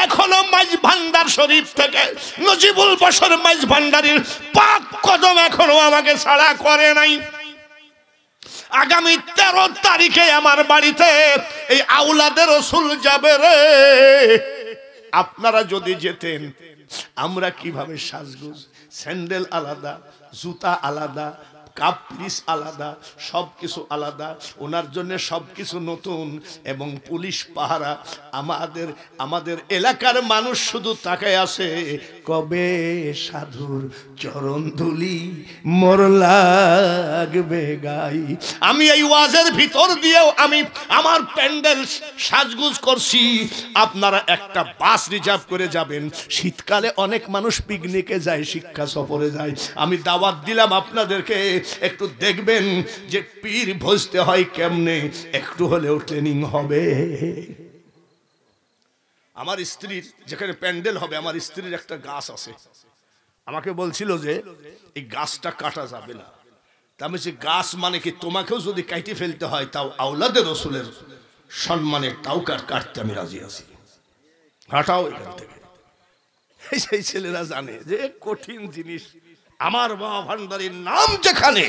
S1: এখনো মাইজ ভান্ডার শরীফ থেকে নজিবুল বসর মাইজ ভান্ডারির পাক কদম এখনো আমাকে ছাড়া করে নাই আগামী তেরো তারিখে আমার বাড়িতে এই আউলাদে রসুল যাবে রে আপনারা যদি যেতেন আমরা কিভাবে সাজগুজ স্যান্ডেল আলাদা জুতা আলাদা কাপ আলাদা সব কিছু আলাদা ওনার জন্য সব কিছু নতুন এবং পুলিশ পাহারা আমাদের আমাদের এলাকার মানুষ শুধু তাকায় আছে কবে সাধুর চরণ ধুলি মর লাগবে গাই আমি এই ওয়াজের ভিতর দিয়েও আমি আমার প্যান্ডেল সাজগুজ করছি আপনারা একটা বাস রিজার্ভ করে যাবেন শীতকালে অনেক মানুষ পিকনিকে যায় শিক্ষা সফরে যায় আমি দাওয়াত দিলাম আপনাদেরকে একটু দেখবেন যে পীর ভজতে হয় কেমনে একটু হলেও ট্রেনিং হবে আমার স্ত্রীর যেখানে প্যান্ডেল হবে আমার স্ত্রীর একটা গাছ আছে আমাকে বলছিল যে এই গাছটা কাটা যাবে না আমি যে গাছ মানে কি তোমাকেও যদি কাইটে ফেলতে হয় তাও আউলাদে রসুলের সম্মানে তাও কাটতে আমি রাজি আছি হাঁটাও এখান থেকে সেই ছেলেরা জানে যে কঠিন জিনিস আমার বাবা ভান্ডারের নাম যেখানে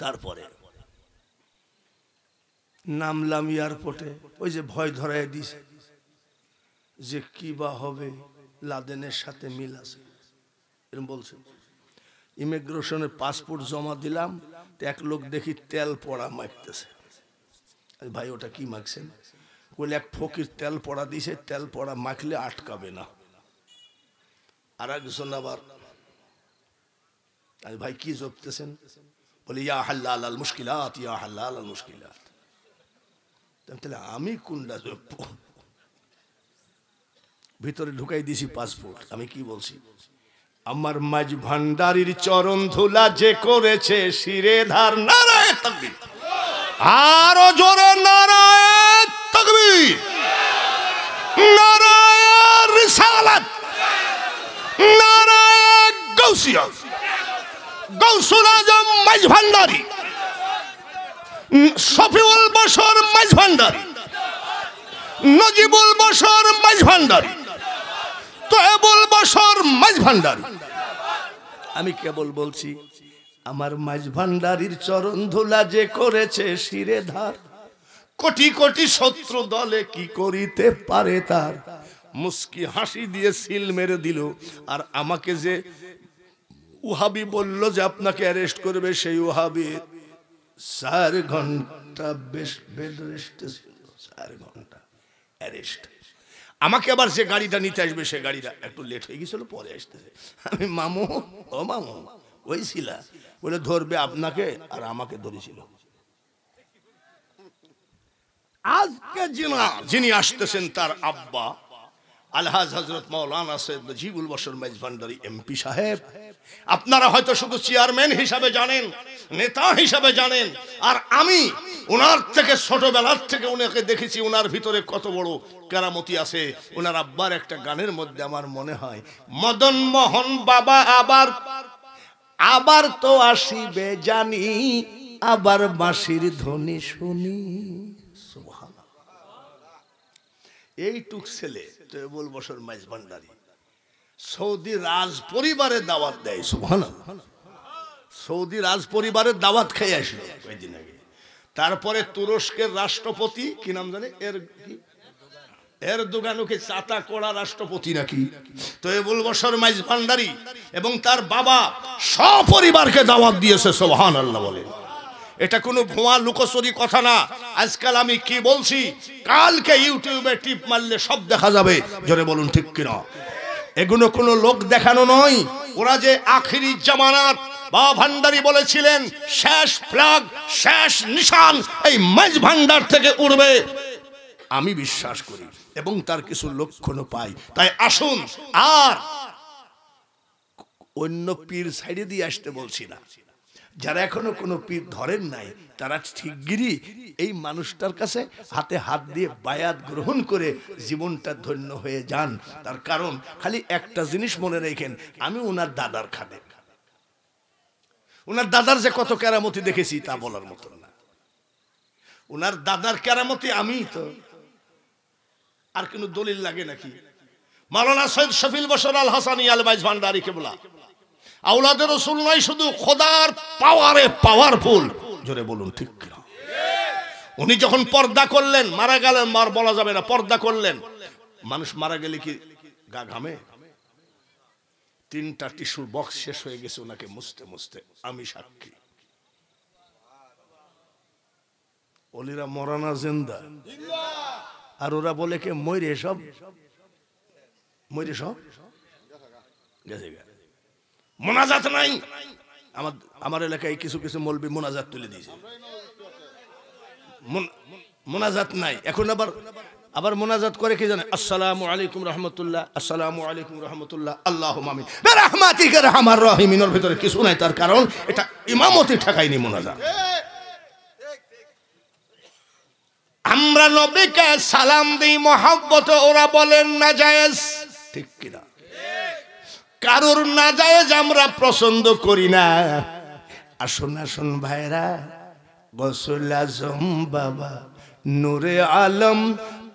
S1: তারপরে নামলাম এয়ারপোর্টে ওই যে ভয় ধরাই দিছে যে কি বা হবে লাদেনের সাথে মিল আছে এরকম বলছে ইমিগ্রেশনের পাসপোর্ট জমা দিলাম এক লোক দেখি তেল পড়া মাখতেছে ভাই ওটা কি মাখছেন বলে এক ফকির তেল পড়া দিছে তেল পড়া মাখলে আটকাবে না আর একজন আবার ভাই কি জপতেছেন বলে ইয়া হাল্লা আল্লাহ মুশকিলাত ইয়া হাল্লা আল মুশকিলাত তাহলে আমি কোনটা ভিতরে ঢুকাই দিছি পাসপোর্ট আমি কি বলছি আমার মাঝ ভান্ডারির চরণ ধুলা যে করেছে শিরে ধার নারায়ণ তকবীর আরো জোরে নারায় তকবীর নারায়ণ রিসালাত নারায়ণ গৌসিয়া গৌসুল আজম মাঝ ভান্ডারী শফিউল বসর মাইজ ভান্ডার নজিবুল বসর মাইজ ভান্ডার তয়েবুল বসর মাইজ ভান্ডার আমি কেবল বলছি আমার মাইজ ভান্ডারির চরণ ধুলা যে করেছে শিরে ধার কোটি কোটি শত্রু দলে কি করিতে পারে তার মুস্কি হাসি দিয়ে সিল মেরে দিল আর আমাকে যে উহাবি বলল যে আপনাকে অ্যারেস্ট করবে সেই উহাবির চার ঘন্টা বেশ বেড ছিল চার ঘন্টা অ্যারেস্ট আমাকে আবার সে গাড়িটা নিতে আসবে সে গাড়িটা একটু লেট হয়ে গেছিল পরে আসতেছে আমি মামু ও মামু ওই শিলা বলে ধরবে আপনাকে আর আমাকে ধরেছিল আজকে যিনি আসতেছেন তার আব্বা আলহাজ হজরত মৌলানা সৈয়দ নজিবুল বসর মেজভান্ডারি এমপি সাহেব আপনারা হয়তো শুধু চেয়ারম্যান হিসাবে জানেন নেতা হিসাবে জানেন আর আমি ওনার থেকে ছোটবেলার থেকে ওনাকে দেখেছি ওনার ভিতরে কত বড় কেরামতি আছে ওনার আব্বার একটা গানের মধ্যে আমার মনে হয় মদন মোহন বাবা আবার আবার তো আসিবে জানি আবার বাঁশির ধ্বনি শুনি এইটুক ছেলে তেবল বছর মাইজ ভান্ডারী সৌদি রাজ পরিবারে দাওয়াত দেয় সুহান সৌদি রাজ পরিবারের দাওয়াত খেয়ে আসলো আগে তারপরে তুরস্কের রাষ্ট্রপতি কি নাম জানে এর এর দোকানকে চাতা করা রাষ্ট্রপতি নাকি তো এবুল বসর মাইজ ভান্ডারি এবং তার বাবা সপরিবারকে দাওয়াত দিয়েছে সোহান আল্লাহ বলে এটা কোনো ভুয়া লুকোচুরি কথা না আজকাল আমি কি বলছি কালকে ইউটিউবে টিপ মারলে সব দেখা যাবে জোরে বলুন ঠিক কিনা এগুলো কোনো লোক দেখানো নয় ওরা যে আখিরি জামানাত বা ভান্ডারি বলেছিলেন শেষ ফ্ল্যাগ শেষ নিশান এই মাঝ ভান্ডার থেকে উড়বে আমি বিশ্বাস করি এবং তার কিছু লক্ষণও পাই তাই আসুন আর অন্য পীর সাইডে দিয়ে আসতে বলছি না যারা এখনো কোনো পীর ধরেন নাই তারা ঠিকগিরি এই মানুষটার কাছে হাতে হাত দিয়ে বায়াত গ্রহণ করে জীবনটা ধন্য হয়ে যান তার কারণ খালি একটা জিনিস মনে রেখেন আমি ওনার দাদার খাবে ওনার দাদার যে কত কেরামতি দেখেছি তা বলার মতো না ওনার দাদার কেরামতি আমি তো আর কোনো দলিল লাগে নাকি মালানা সৈয়দ শফিল বসর আল হাসানি আল বাইজ ভান্ডারি কেবলা আউলাদের রসুল নয় শুধু খোদার পাওয়ারে পাওয়ারফুল জোরে বলুন ঠিক উনি যখন পর্দা করলেন মারা গেলেন মার বলা যাবে না পর্দা করলেন মানুষ মারা গেলে কি গা ঘামে তিনটা টিস্যুর বক্স শেষ হয়ে গেছে ওনাকে মুছতে মুছতে আমি সাক্ষী অলিরা মরানা জেন্দা আর ওরা বলে কে ময়রে সব ময়রে সব গেছে গেছে মোনাজাত নাই আমার আমার এলাকায় কিছু কিছু মলবি মোনাজাত তুলে দিয়েছে মোনাজাত নাই এখন আবার আবার মোনাজাত করে কি জানে আসসালাম আলাইকুম রহমতুল্লাহ আসসালাম আলাইকুম রহমতুল্লাহ আল্লাহ মামিন রাহমাতিকে রাহমার রহিমিনের ভিতরে কিছু নাই তার কারণ এটা ইমামতি ঠেকায়নি মোনাজাত আমরা নবীকে সালাম দিই মহাব্বত ওরা বলেন না জায়েজ ঠিক কিনা কারোর না যায় আমরা পছন্দ করি না আসুন আসুন ভাইরা গসুল আজম বাবা নূরে আলম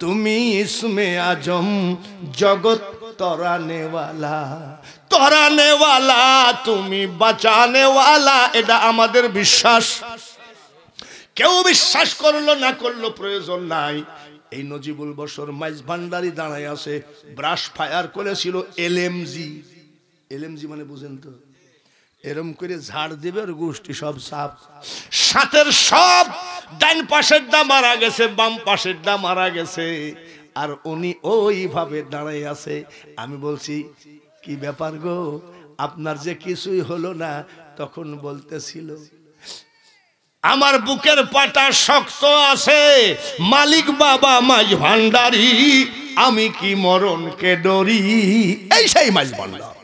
S1: তুমি ইসমে আজম জগৎ তরানেওয়ালা তরানেওয়ালা তুমি বাঁচানেওয়ালা এটা আমাদের বিশ্বাস কেউ বিশ্বাস করলো না করলো প্রয়োজন নাই এই নজিবুল বসর মাইজ ভান্ডারি দাঁড়ায় আছে ব্রাশ ফায়ার করেছিল এলএমজি এলেম জীবনে বুঝেন তো এরম করে ঝাড় দেবে আর গোষ্ঠী সব সাপ সাতের সব ডাইন পাশের দা মারা গেছে বাম পাশের দা মারা গেছে আর উনি ওইভাবে দাঁড়াই আছে আমি বলছি কি ব্যাপার গো আপনার যে কিছুই হলো না তখন বলতেছিল আমার বুকের পাটা শক্ত আছে মালিক বাবা মাঝ ভান্ডারি আমি কি মরণকে ডরি এই সেই মাঝ ভান্ডার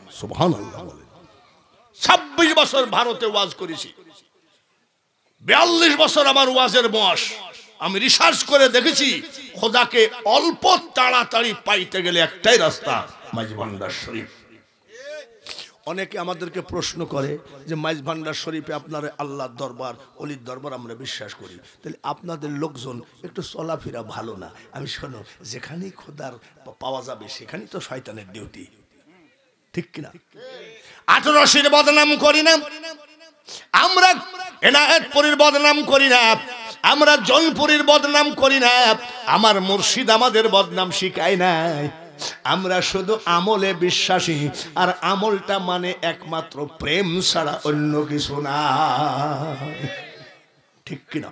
S1: ছাব্বিশ বছর ভারতে ওয়াজ করেছি বিয়াল্লিশ বছর আমার ওয়াজের বয়স আমি রিসার্চ করে দেখেছি খোদাকে অল্প তাড়াতাড়ি পাইতে গেলে একটাই রাস্তা মাইজভান্ডার শরীফ অনেকে আমাদেরকে প্রশ্ন করে যে মাইজ ভান্ডার শরীফে আপনার আল্লাহর দরবার অলির দরবার আমরা বিশ্বাস করি তাহলে আপনাদের লোকজন একটু চলাফেরা ভালো না আমি শোনো যেখানেই খোদার পাওয়া যাবে সেখানেই তো শয়তানের ডিউটি ঠিক কিনা আঠারোশির বদনাম করি না আমরা এনায়তপুরীর বদনাম করি না আমরা জলপুরীর বদনাম করি না আমার মুর্শিদ আমাদের বদনাম শিখায় নাই আমরা শুধু আমলে বিশ্বাসী আর আমলটা মানে একমাত্র প্রেম ছাড়া অন্য কিছু না ঠিক কিনা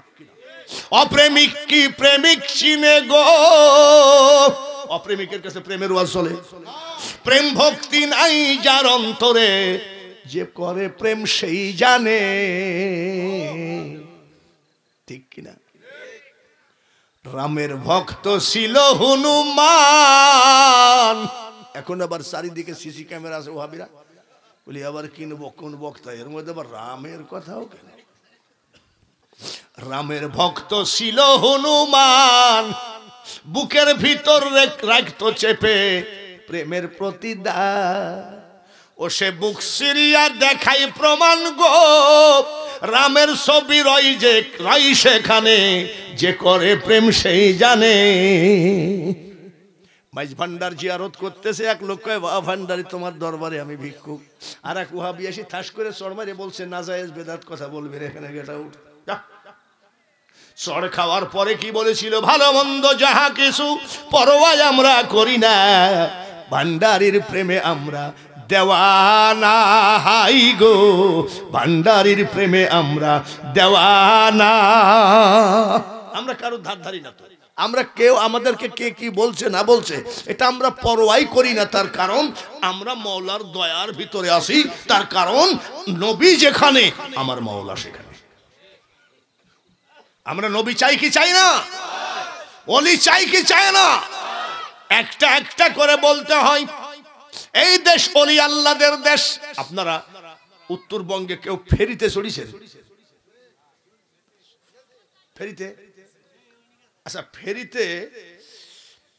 S1: অপ্রেমিক কি প্রেমিক চিনে গো অপ্রেমিকের কাছে প্রেমের ওয়াজ চলে প্রেম ভক্তি নাই যার অন্তরে যে করে প্রেম সেই জানে ঠিক কিনা রামের ভক্ত ছিল হনুমান এখন আবার চারিদিকে সিসি ক্যামেরা আছে ওহাবিরা বলি আবার কিনবো কোন বক্তা এর মধ্যে আবার রামের কথাও কেন রামের ভক্ত ছিল হনুমান বুকের ভিতর রাখতো চেপে প্রেমের প্রতিদান ও সে বুক সিরিয়া দেখাই প্রমাণ গো রামের ছবি রই যে রই সেখানে যে করে প্রেম সেই জানে মাইজ ভান্ডার জিয়ারত করতেছে এক লোক বা ভান্ডারি তোমার দরবারে আমি ভিক্ষুক আর এক উহাবি আসি ঠাস করে চড়মারে বলছে না যায় বেদাত কথা বলবে এখানে গেটা উঠ যা চড় খাওয়ার পরে কি বলেছিল ভালো মন্দ যাহা কিছু পরোয়াই আমরা করি না ভান্ডারির প্রেমে আমরা দেওয়ানা হাই গো ভান্ডারির প্রেমে আমরা দেওয়ানা আমরা কারো ধার ধারি না তো আমরা কেউ আমাদেরকে কে কি বলছে না বলছে এটা আমরা পরোয়াই করি না তার কারণ আমরা মৌলার দয়ার ভিতরে আসি তার কারণ নবী যেখানে আমার মৌলা সেখানে আমরা নবী চাই কি চাই না অলি চাই কি চাই না একটা একটা করে বলতে হয় এই দেশ অলি আল্লাদের দেশ আপনারা উত্তরবঙ্গে কেউ ফেরিতে চড়িছেন ফেরিতে আচ্ছা ফেরিতে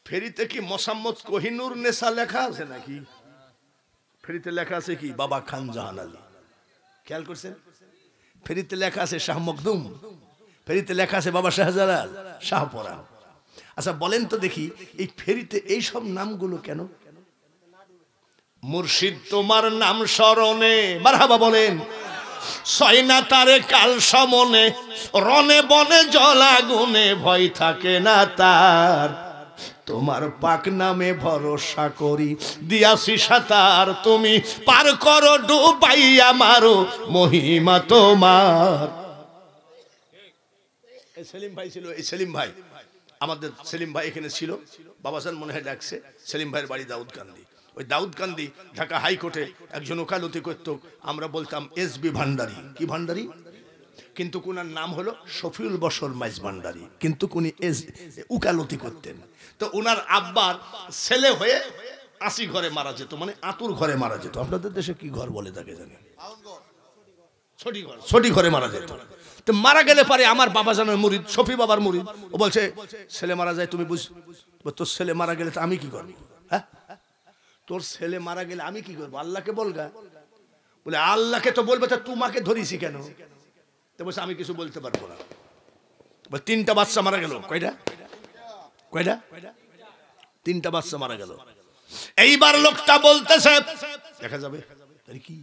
S1: ফেরিতে কি মোসাম্মদ কোহিনুর নেশা লেখা আছে নাকি ফেরিতে লেখা আছে কি বাবা খান জাহান আলী খেয়াল করছেন ফেরিতে লেখা আছে শাহ মকদুম ফেরিতে লেখা আছে বাবা শাহজালা শাহপরা আচ্ছা বলেন তো দেখি এই ফেরিতে এইসব নামগুলো কেন মুর্শিদ তোমার নাম স্মরণে মারহাবা বলেন সয়না তারে কাল সমনে রনে বনে জলাগুনে ভয় থাকে না তার তোমার পাক নামে ভরসা করি দিয়াছি সাতার তুমি পার করো ডুবাই মারো মহিমা তোমার এই সেলিম ভাই ছিল এই সেলিম ভাই আমাদের সেলিম ভাই এখানে ছিল বাবাসান মনে হয় ডাকছে সেলিম ভাইয়ের বাড়ি দাউদ কান্দি ওই দাউদ কান্দি ঢাকা হাইকোর্টে একজন ওকালতি করত আমরা বলতাম এস বি ভান্ডারি কি ভান্ডারি কিন্তু কোনার নাম হলো শফিউল বসর মাইজ ভান্ডারি কিন্তু উনি এস উকালতি করতেন তো ওনার আব্বার ছেলে হয়ে আসি ঘরে মারা যেত মানে আতুর ঘরে মারা যেত আপনাদের দেশে কি ঘর বলে তাকে জানি ছটি ঘর ছটি ঘরে মারা যেত তো মারা গেলে পারে আমার বাবা জানার মুরিদ সফি বাবার মুরিদ ও বলছে ছেলে মারা যায় তুমি বুঝ তোর ছেলে মারা গেলে তো আমি কি করবো হ্যাঁ তোর ছেলে মারা গেলে আমি কি করবো আল্লাহকে বলগা বলে আল্লাহকে তো বলবে তা তোমাকে ধরিছি কেন তো বলছে আমি কিছু বলতে পারবো না তিনটা বাচ্চা মারা গেল কয়টা কয়টা তিনটা বাচ্চা মারা গেল এইবার লোকটা বলতেছে দেখা যাবে কি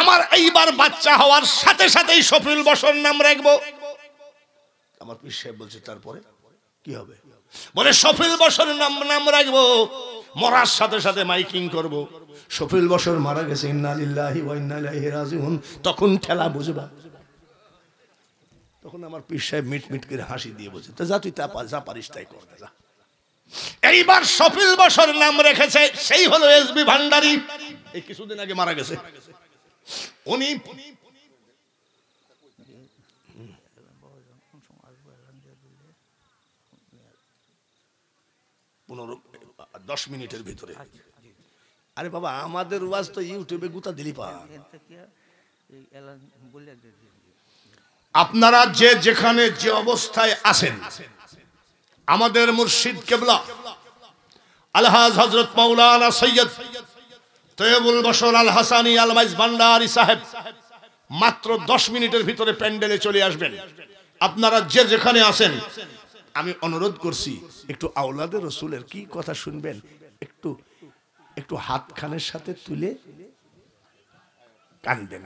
S1: আমার এইবার বাচ্চা হওয়ার সাথে সাথেই সফিল বসর নাম রাখবো আমার পিস সাহেব বলছে তারপরে কি হবে বলে সফিল বসর নাম নাম রাখবো মরার সাথে সাথে মাইকিং করব। সফিল বসর মারা গেছে ইন্নালিল্লাহি রাজিউন তখন খেলা বুঝবা তখন আমার পিস সাহেব মিট মিট করে হাসি দিয়ে বলছে তা যা তুই তা যা পারিস তাই করতে যা এইবার সফিল বসর নাম রেখেছে সেই হলো এসবি ভান্ডারি এই কিছুদিন আগে মারা গেছে উনি পনেরো দশ মিনিটের ভিতরে আরে বাবা আমাদের ওয়াজ তো ইউটিউবে গুতা দিলি আপনারা যে যেখানে যে অবস্থায় আছেন আমাদের মুর্শিদ কেবলা আলহাজ হজরত সৈয়দ সৈয়দ তৈবুল বসর আল হাসানি আল মাইজ ভান্ডারি সাহেব মাত্র দশ মিনিটের ভিতরে প্যান্ডেলে চলে আসবেন আপনারা যে যেখানে আছেন আমি অনুরোধ করছি একটু আউলাদের রসুলের কি কথা শুনবেন একটু একটু হাত খানের সাথে তুলে কান্দেন